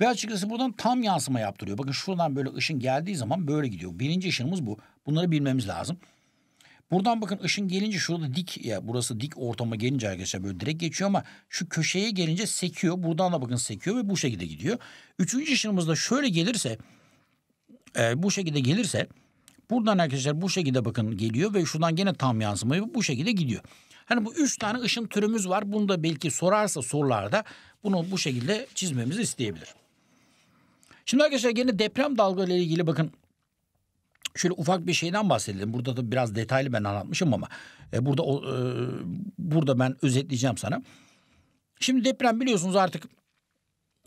Ve açıkçası buradan tam yansıma yaptırıyor. Bakın şuradan böyle ışın geldiği zaman böyle gidiyor. Birinci ışınımız bu. Bunları bilmemiz lazım. Buradan bakın ışın gelince şurada dik ya burası dik ortama gelince arkadaşlar böyle direkt geçiyor ama şu köşeye gelince sekiyor. Buradan da bakın sekiyor ve bu şekilde gidiyor. Üçüncü ışınımız da şöyle gelirse e, bu şekilde gelirse Buradan arkadaşlar bu şekilde bakın geliyor ve şuradan gene tam yansımayı bu şekilde gidiyor. Hani bu üç tane ışın türümüz var. Bunu da belki sorarsa sorularda bunu bu şekilde çizmemizi isteyebilir. Şimdi arkadaşlar gene deprem dalgaları ile ilgili bakın şöyle ufak bir şeyden bahsedelim. Burada da biraz detaylı ben anlatmışım ama e, burada o, e, burada ben özetleyeceğim sana. Şimdi deprem biliyorsunuz artık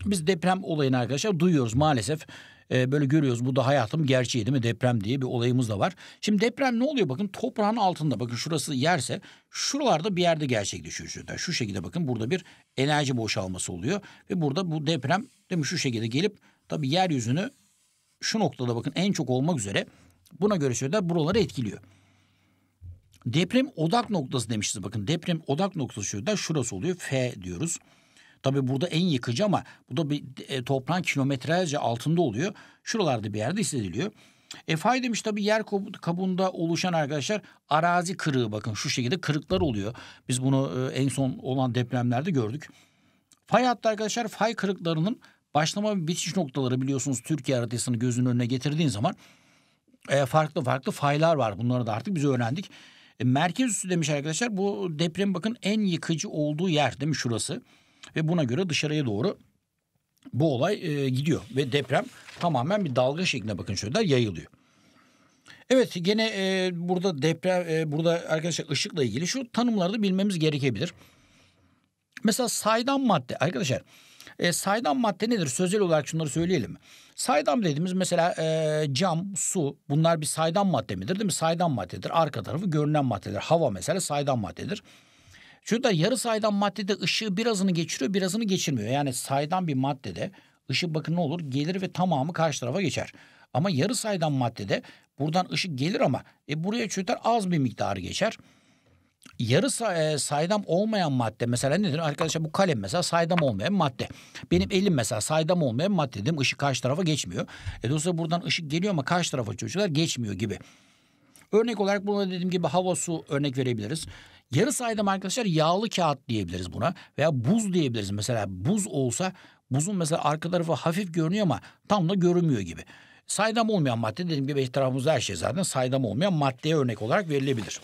biz deprem olayını arkadaşlar duyuyoruz maalesef e, böyle görüyoruz bu da hayatım gerçeği değil mi deprem diye bir olayımız da var. Şimdi deprem ne oluyor bakın toprağın altında bakın şurası yerse şuralarda bir yerde gerçekleşiyor. Şu şekilde bakın burada bir enerji boşalması oluyor ve burada bu deprem değil mi şu şekilde gelip tabii yeryüzünü şu noktada bakın en çok olmak üzere buna göre söyler buraları etkiliyor. Deprem odak noktası demişiz bakın deprem odak noktası şöyle, şurası oluyor F diyoruz. Tabi burada en yıkıcı ama bu da bir e, toprağın kilometrelerce altında oluyor. Şuralarda bir yerde hissediliyor. E fay demiş tabi yer kabuğunda oluşan arkadaşlar arazi kırığı bakın şu şekilde kırıklar oluyor. Biz bunu e, en son olan depremlerde gördük. Fay hattı arkadaşlar fay kırıklarının başlama ve bitiş noktaları biliyorsunuz Türkiye haritasını gözünün önüne getirdiğin zaman e, farklı farklı faylar var. Bunları da artık biz öğrendik. E, merkez üstü demiş arkadaşlar bu deprem bakın en yıkıcı olduğu yer değil mi şurası? Ve buna göre dışarıya doğru bu olay e, gidiyor. Ve deprem tamamen bir dalga şeklinde bakın şöyleler yayılıyor. Evet gene e, burada deprem e, burada arkadaşlar ışıkla ilgili şu tanımları da bilmemiz gerekebilir. Mesela saydam madde arkadaşlar e, saydam madde nedir? Sözel olarak şunları söyleyelim. Saydam dediğimiz mesela e, cam, su bunlar bir saydam madde midir değil mi? Saydam maddedir. Arka tarafı görünen maddedir. Hava mesela saydam maddedir. Şurada yarı saydam maddede ışığı birazını geçiriyor birazını geçirmiyor. Yani saydam bir maddede ışık bakın ne olur gelir ve tamamı karşı tarafa geçer. Ama yarı saydam maddede buradan ışık gelir ama e, buraya çöter az bir miktarı geçer. Yarı e, saydam olmayan madde mesela nedir? Arkadaşlar bu kalem mesela saydam olmayan madde. Benim elim mesela saydam olmayan madde dedim. Işık karşı tarafa geçmiyor. E dolayısıyla buradan ışık geliyor ama karşı tarafa çocuklar geçmiyor gibi. Örnek olarak buna dediğim gibi hava su örnek verebiliriz. Yarı saydam arkadaşlar yağlı kağıt diyebiliriz buna veya buz diyebiliriz. Mesela buz olsa buzun mesela arka tarafı hafif görünüyor ama tam da görünmüyor gibi. Saydam olmayan madde dediğim gibi etrafımızda her şey zaten saydam olmayan maddeye örnek olarak verilebilir.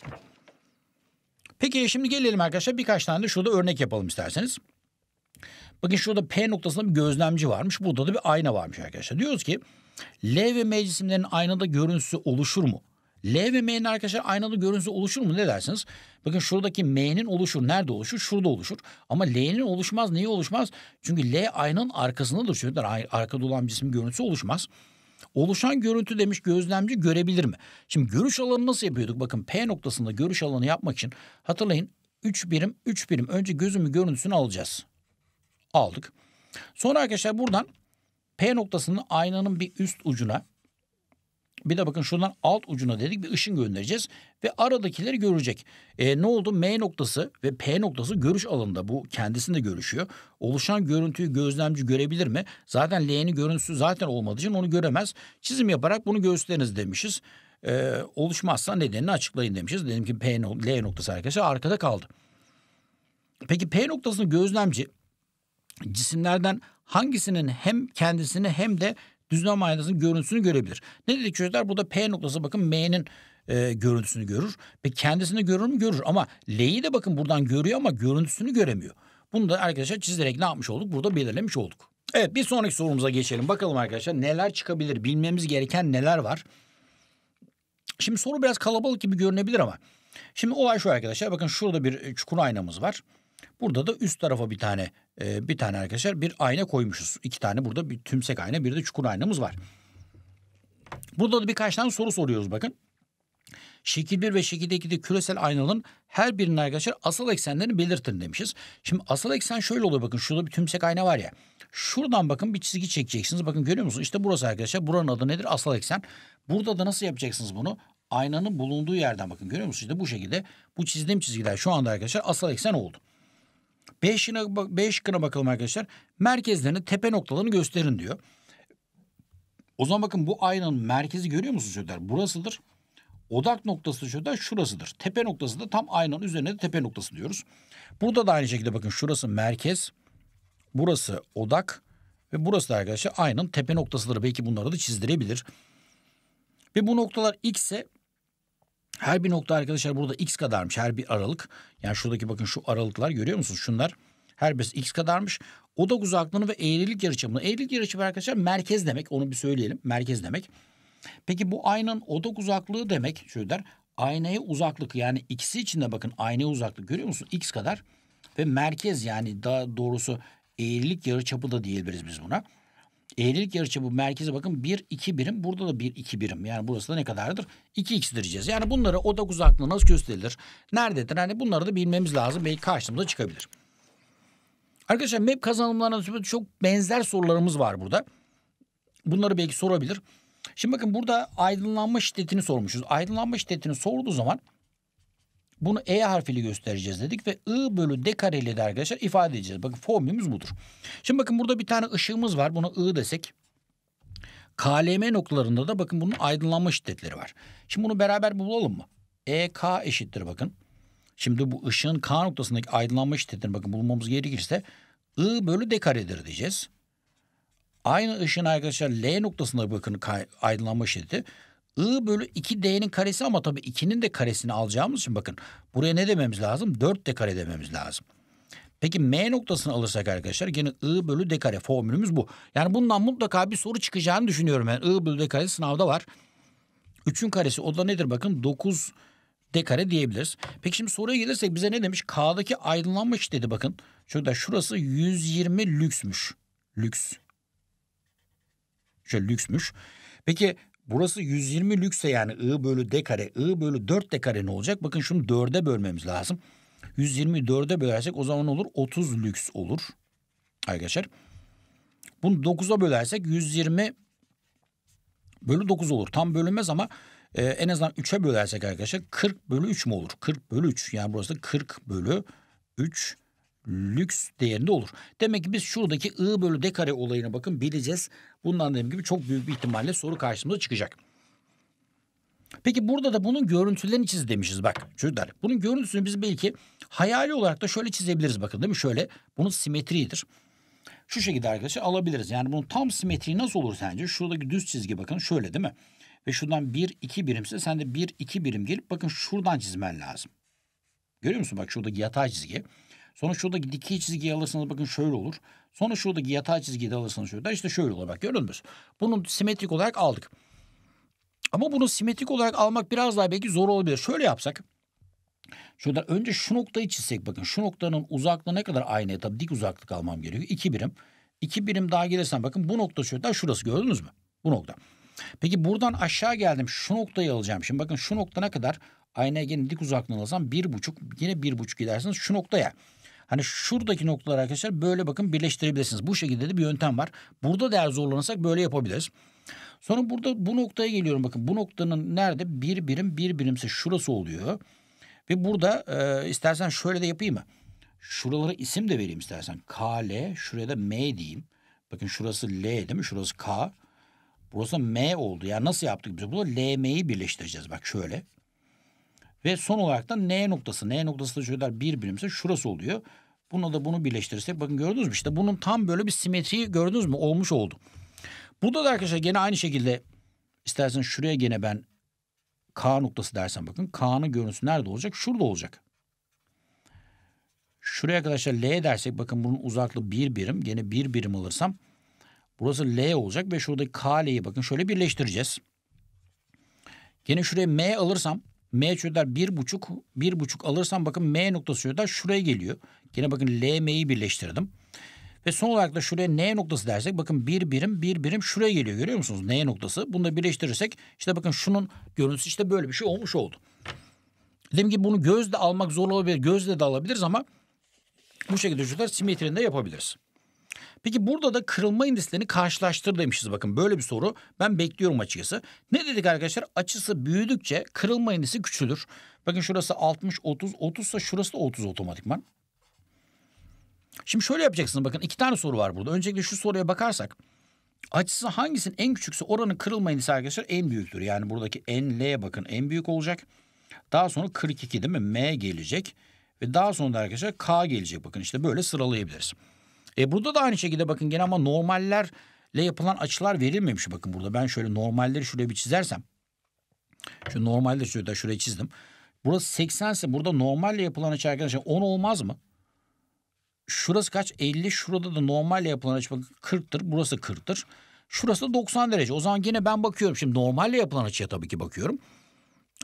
Peki şimdi gelelim arkadaşlar birkaç tane de şurada örnek yapalım isterseniz. Bakın şurada P noktasında bir gözlemci varmış. Burada da bir ayna varmış arkadaşlar. Diyoruz ki L ve M cisimlerin aynada görüntüsü oluşur mu? L ve M'nin arkadaşlar aynalı görüntüsü oluşur mu ne dersiniz? Bakın şuradaki M'nin oluşur. Nerede oluşur? Şurada oluşur. Ama L'nin oluşmaz. Niye oluşmaz? Çünkü L aynanın arkasındadır. Çocuklar arkada olan cisim görüntüsü oluşmaz. Oluşan görüntü demiş gözlemci görebilir mi? Şimdi görüş alanı nasıl yapıyorduk? Bakın P noktasında görüş alanı yapmak için hatırlayın 3 birim 3 birim önce gözümü görüntüsünü alacağız. Aldık. Sonra arkadaşlar buradan P noktasının aynanın bir üst ucuna bir de bakın şundan alt ucuna dedik bir ışın göndereceğiz ve aradakileri görecek. E, ne oldu? M noktası ve P noktası görüş alanında bu kendisinde görüşüyor. Oluşan görüntüyü gözlemci görebilir mi? Zaten L'nin görüntüsü zaten olmadığı için onu göremez. Çizim yaparak bunu gösteriniz demişiz. E, oluşmazsa nedenini açıklayın demişiz. Dedim ki P, L noktası arkadaşlar arkada kaldı. Peki P noktasını gözlemci cisimlerden hangisinin hem kendisini hem de düzlem aynasının görüntüsünü görebilir. Ne dedi çocuklar? Burada P noktası bakın M'nin e, görüntüsünü görür. Ve kendisini görür mü? Görür. Ama L'yi de bakın buradan görüyor ama görüntüsünü göremiyor. Bunu da arkadaşlar çizerek ne yapmış olduk? Burada belirlemiş olduk. Evet bir sonraki sorumuza geçelim. Bakalım arkadaşlar neler çıkabilir? Bilmemiz gereken neler var? Şimdi soru biraz kalabalık gibi görünebilir ama. Şimdi olay şu arkadaşlar. Bakın şurada bir e, çukur aynamız var. Burada da üst tarafa bir tane e, bir tane arkadaşlar bir ayna koymuşuz. İki tane burada bir tümsek ayna bir de çukur aynamız var. Burada da birkaç tane soru soruyoruz bakın. Şekil 1 ve şekil 2'de küresel aynalın her birinin arkadaşlar asıl eksenlerini belirtin demişiz. Şimdi asıl eksen şöyle oluyor bakın şurada bir tümsek ayna var ya. Şuradan bakın bir çizgi çekeceksiniz. Bakın görüyor musunuz? İşte burası arkadaşlar. Buranın adı nedir? Asal eksen. Burada da nasıl yapacaksınız bunu? Aynanın bulunduğu yerden bakın görüyor musunuz? İşte bu şekilde bu çizdiğim çizgiler şu anda arkadaşlar asal eksen oldu. B şıkkına, B şıkkına bakalım arkadaşlar. Merkezlerini tepe noktalarını gösterin diyor. O zaman bakın bu aynanın merkezi görüyor musunuz çocuklar? Burasıdır. Odak noktası çocuklar şurasıdır. Tepe noktası da tam aynanın üzerine de tepe noktası diyoruz. Burada da aynı şekilde bakın şurası merkez. Burası odak. Ve burası da arkadaşlar aynanın tepe noktasıdır. Belki bunları da çizdirebilir. Ve bu noktalar x'e. Her bir nokta arkadaşlar burada x kadarmış her bir aralık. Yani şuradaki bakın şu aralıklar görüyor musunuz? Şunlar her bir x kadarmış. Odak uzaklığını ve eğrilik yarıçapını. Eğrilik yarıçapı arkadaşlar merkez demek. Onu bir söyleyelim. Merkez demek. Peki bu aynanın odak uzaklığı demek şöyle der. Aynaya uzaklık yani ikisi içinde bakın aynaya uzaklık görüyor musun? X kadar ve merkez yani daha doğrusu eğrilik yarıçapı da diyebiliriz biz buna. Eğrilik yarıçapı merkeze bakın 1 2 birim. Burada da 1 2 birim. Yani burası da ne kadardır? 2 x diyeceğiz. Yani bunları odak uzaklığı nasıl gösterilir? Nerededir? Hani bunları da bilmemiz lazım. Belki karşımıza çıkabilir. Arkadaşlar map kazanımlarına çok benzer sorularımız var burada. Bunları belki sorabilir. Şimdi bakın burada aydınlanma şiddetini sormuşuz. Aydınlanma şiddetini sorduğu zaman bunu E harfiyle göstereceğiz dedik ve I bölü D kareli de arkadaşlar ifade edeceğiz. Bakın formülümüz budur. Şimdi bakın burada bir tane ışığımız var. Buna I desek. KLM noktalarında da bakın bunun aydınlanma şiddetleri var. Şimdi bunu beraber bulalım mı? EK eşittir bakın. Şimdi bu ışığın K noktasındaki aydınlanma şiddetini bakın bulmamız gerekirse I bölü D karedir diyeceğiz. Aynı ışığın arkadaşlar L noktasında bakın aydınlanma şiddeti. I bölü 2D'nin karesi ama tabii 2'nin de karesini alacağımız için bakın buraya ne dememiz lazım? 4 de kare dememiz lazım. Peki M noktasını alırsak arkadaşlar gene I bölü D kare formülümüz bu. Yani bundan mutlaka bir soru çıkacağını düşünüyorum. ben I bölü D kare sınavda var. 3'ün karesi o da nedir bakın 9 D kare diyebiliriz. Peki şimdi soruya gelirsek bize ne demiş? K'daki aydınlanma dedi bakın. Şurada şurası 120 lüksmüş. Lüks. Şöyle lüksmüş. Peki Burası 120 lükse yani I bölü D kare. I bölü 4 D kare ne olacak? Bakın şunu 4'e bölmemiz lazım. 120'yi 4'e bölersek o zaman olur? 30 lüks olur. Arkadaşlar. Bunu 9'a bölersek 120 bölü 9 olur. Tam bölünmez ama e, en azından 3'e bölersek arkadaşlar 40 bölü 3 mü olur? 40 bölü 3. Yani burası da 40 bölü 3 lüks değerinde olur. Demek ki biz şuradaki I bölü D kare olayına bakın bileceğiz. Bundan dediğim gibi çok büyük bir ihtimalle soru karşımıza çıkacak. Peki burada da bunun görüntülerini çiz demişiz bak çocuklar. Bunun görüntüsünü biz belki hayali olarak da şöyle çizebiliriz bakın değil mi? Şöyle bunun simetriyidir. Şu şekilde arkadaşlar alabiliriz. Yani bunun tam simetriği nasıl olur sence? Şuradaki düz çizgi bakın şöyle değil mi? Ve şuradan 1 2 birimse sen de 1 2 birim gelip bakın şuradan çizmen lazım. Görüyor musun bak şuradaki yatay çizgi. Sonra şuradaki dikey çizgiyi alırsanız bakın şöyle olur. Sonra şuradaki yatay çizgiyi de alırsanız şöyle. İşte şöyle olur bak gördünüz. Bunu simetrik olarak aldık. Ama bunu simetrik olarak almak biraz daha belki zor olabilir. Şöyle yapsak. Şurada önce şu noktayı çizsek bakın. Şu noktanın uzaklığı ne kadar aynı? tabi dik uzaklık almam gerekiyor. 2 birim. 2 birim daha gelirsen bakın bu nokta şöyle. şurada şurası gördünüz mü? Bu nokta. Peki buradan aşağı geldim. Şu noktayı alacağım. Şimdi bakın şu nokta ne kadar? Aynaya gene dik uzaklığını alsam bir buçuk. Yine bir buçuk gidersiniz şu noktaya. Hani şuradaki noktalar arkadaşlar böyle bakın birleştirebilirsiniz. Bu şekilde de bir yöntem var. Burada da eğer zorlanırsak böyle yapabiliriz. Sonra burada bu noktaya geliyorum bakın. Bu noktanın nerede? Bir birim bir birimse şurası oluyor. Ve burada e, istersen şöyle de yapayım mı? Şuralara isim de vereyim istersen. K, L. Şuraya da M diyeyim. Bakın şurası L değil mi? Şurası K. Burası M oldu. Ya yani nasıl yaptık biz? Burada L, M'yi birleştireceğiz. Bak şöyle. Ve son olarak da N noktası. N noktası da şöyle bir birimse şurası oluyor. Buna da bunu birleştirirsek bakın gördünüz mü? İşte bunun tam böyle bir simetriyi gördünüz mü? Olmuş oldu. Burada da arkadaşlar gene aynı şekilde istersen şuraya gene ben K noktası dersen bakın. K'nın görüntüsü nerede olacak? Şurada olacak. Şuraya arkadaşlar L dersek bakın bunun uzaklığı bir birim. Gene bir birim alırsam burası L olacak ve şuradaki K L'yi bakın şöyle birleştireceğiz. Gene şuraya M alırsam M çöder bir buçuk, bir buçuk alırsam bakın M noktası çöder şuraya geliyor. Yine bakın LM'yi birleştirdim. Ve son olarak da şuraya N noktası dersek bakın bir birim bir birim şuraya geliyor görüyor musunuz? N noktası. Bunu da birleştirirsek işte bakın şunun görüntüsü işte böyle bir şey olmuş oldu. Dediğim gibi bunu gözle almak zor olabilir. Gözle de alabiliriz ama bu şekilde çocuklar simetrinde yapabiliriz. Peki burada da kırılma indislerini karşılaştır demişiz bakın. Böyle bir soru ben bekliyorum açıkçası. Ne dedik arkadaşlar? Açısı büyüdükçe kırılma indisi küçülür. Bakın şurası 60 30 30 ise şurası da 30 otomatikman. Şimdi şöyle yapacaksınız bakın iki tane soru var burada. Öncelikle şu soruya bakarsak açısı hangisinin en küçükse oranın kırılma indisi arkadaşlar en büyüktür. Yani buradaki en bakın en büyük olacak. Daha sonra 42 değil mi? M gelecek. Ve daha sonra da arkadaşlar K gelecek. Bakın işte böyle sıralayabiliriz. E burada da aynı şekilde bakın gene ama normallerle yapılan açılar verilmemiş bakın burada. Ben şöyle normalleri şuraya bir çizersem. Şu normalde şurada şuraya çizdim. Burası 80 ise burada normalle yapılan açı arkadaşlar 10 olmaz mı? Şurası kaç? 50. Şurada da normalle yapılan açı bakın 40'tır. Burası 40'tır. Şurası da 90 derece. O zaman yine ben bakıyorum. Şimdi normalle yapılan açıya tabii ki bakıyorum.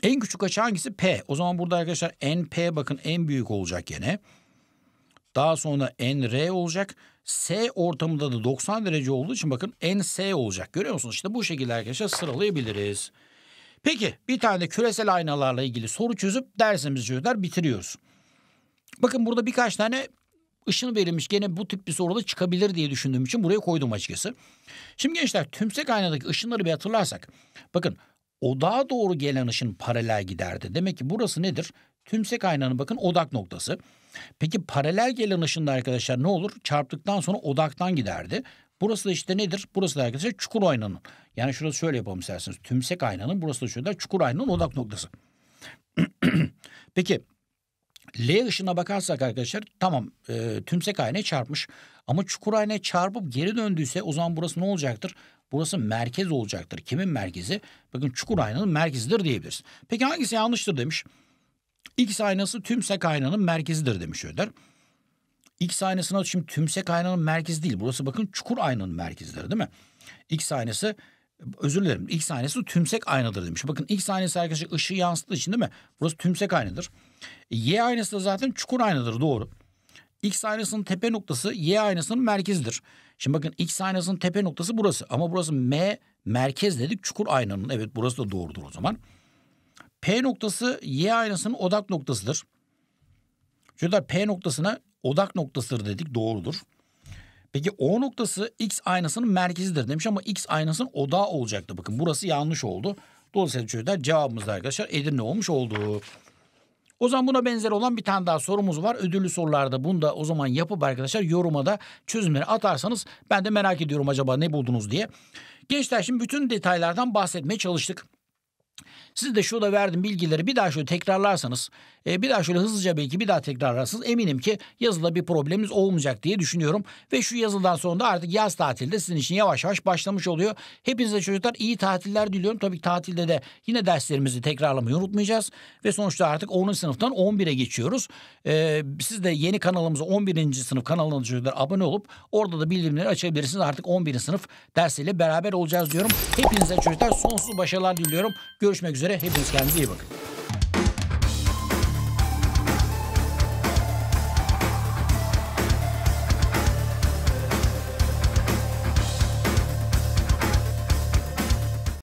En küçük açı hangisi? P. O zaman burada arkadaşlar NP bakın en büyük olacak yine. Daha sonra NR olacak. S ortamında da 90 derece olduğu için bakın NS olacak. Görüyor musunuz? İşte bu şekilde arkadaşlar sıralayabiliriz. Peki bir tane de küresel aynalarla ilgili soru çözüp dersimizi çözler bitiriyoruz. Bakın burada birkaç tane ışın verilmiş gene bu tip bir soruda çıkabilir diye düşündüğüm için buraya koydum açıkçası. Şimdi gençler tümsek aynadaki ışınları bir hatırlarsak. Bakın odağa doğru gelen ışın paralel giderdi. Demek ki burası nedir? Tümsek aynanın bakın odak noktası. Peki paralel gelen ışında arkadaşlar ne olur? Çarptıktan sonra odaktan giderdi. Burası da işte nedir? Burası da arkadaşlar çukur aynanın. Yani şurası şöyle yapalım isterseniz. Tümsek aynanın burası da şöyle çukur aynanın odak noktası. Peki L ışına bakarsak arkadaşlar tamam e, tümsek aynaya çarpmış. Ama çukur aynaya çarpıp geri döndüyse o zaman burası ne olacaktır? Burası merkez olacaktır. Kimin merkezi? Bakın çukur aynanın merkezidir diyebiliriz. Peki hangisi yanlıştır demiş. X aynası tümsek aynanın merkezidir demiş Öder. X aynasına şimdi tümsek aynanın merkezi değil. Burası bakın çukur aynanın merkezidir değil mi? X aynası özür dilerim. X aynası tümsek aynadır demiş. Bakın X aynası arkadaşlar ışığı yansıttığı için değil mi? Burası tümsek aynadır. Y aynası da zaten çukur aynadır doğru. X aynasının tepe noktası Y aynasının merkezidir. Şimdi bakın X aynasının tepe noktası burası ama burası M merkez dedik çukur aynanın. Evet burası da doğrudur o zaman. P noktası Y aynasının odak noktasıdır. Şurada P noktasına odak noktasıdır dedik doğrudur. Peki O noktası X aynasının merkezidir demiş ama X aynasının odağı olacaktı. Bakın burası yanlış oldu. Dolayısıyla çocuklar cevabımız da arkadaşlar Edirne olmuş oldu. O zaman buna benzer olan bir tane daha sorumuz var. Ödüllü sorularda bunu da o zaman yapıp arkadaşlar yoruma da çözümleri atarsanız ben de merak ediyorum acaba ne buldunuz diye. Gençler şimdi bütün detaylardan bahsetmeye çalıştık. Siz de şurada verdiğim bilgileri bir daha şöyle tekrarlarsanız, e, bir daha şöyle hızlıca belki bir daha tekrarlarsınız. Eminim ki yazıda bir problemimiz olmayacak diye düşünüyorum. Ve şu yazıldan sonra da artık yaz tatilde sizin için yavaş yavaş başlamış oluyor. Hepinize çocuklar iyi tatiller diliyorum. Tabii ki tatilde de yine derslerimizi tekrarlamayı unutmayacağız. Ve sonuçta artık 10. sınıftan 11'e geçiyoruz. E, siz de yeni kanalımıza 11. sınıf kanalına çocuklar abone olup orada da bildirimleri açabilirsiniz. Artık 11. sınıf dersiyle beraber olacağız diyorum. Hepinize çocuklar sonsuz başarılar diliyorum. Görüşmek üzere. üzere hepiniz kendinize iyi bakın.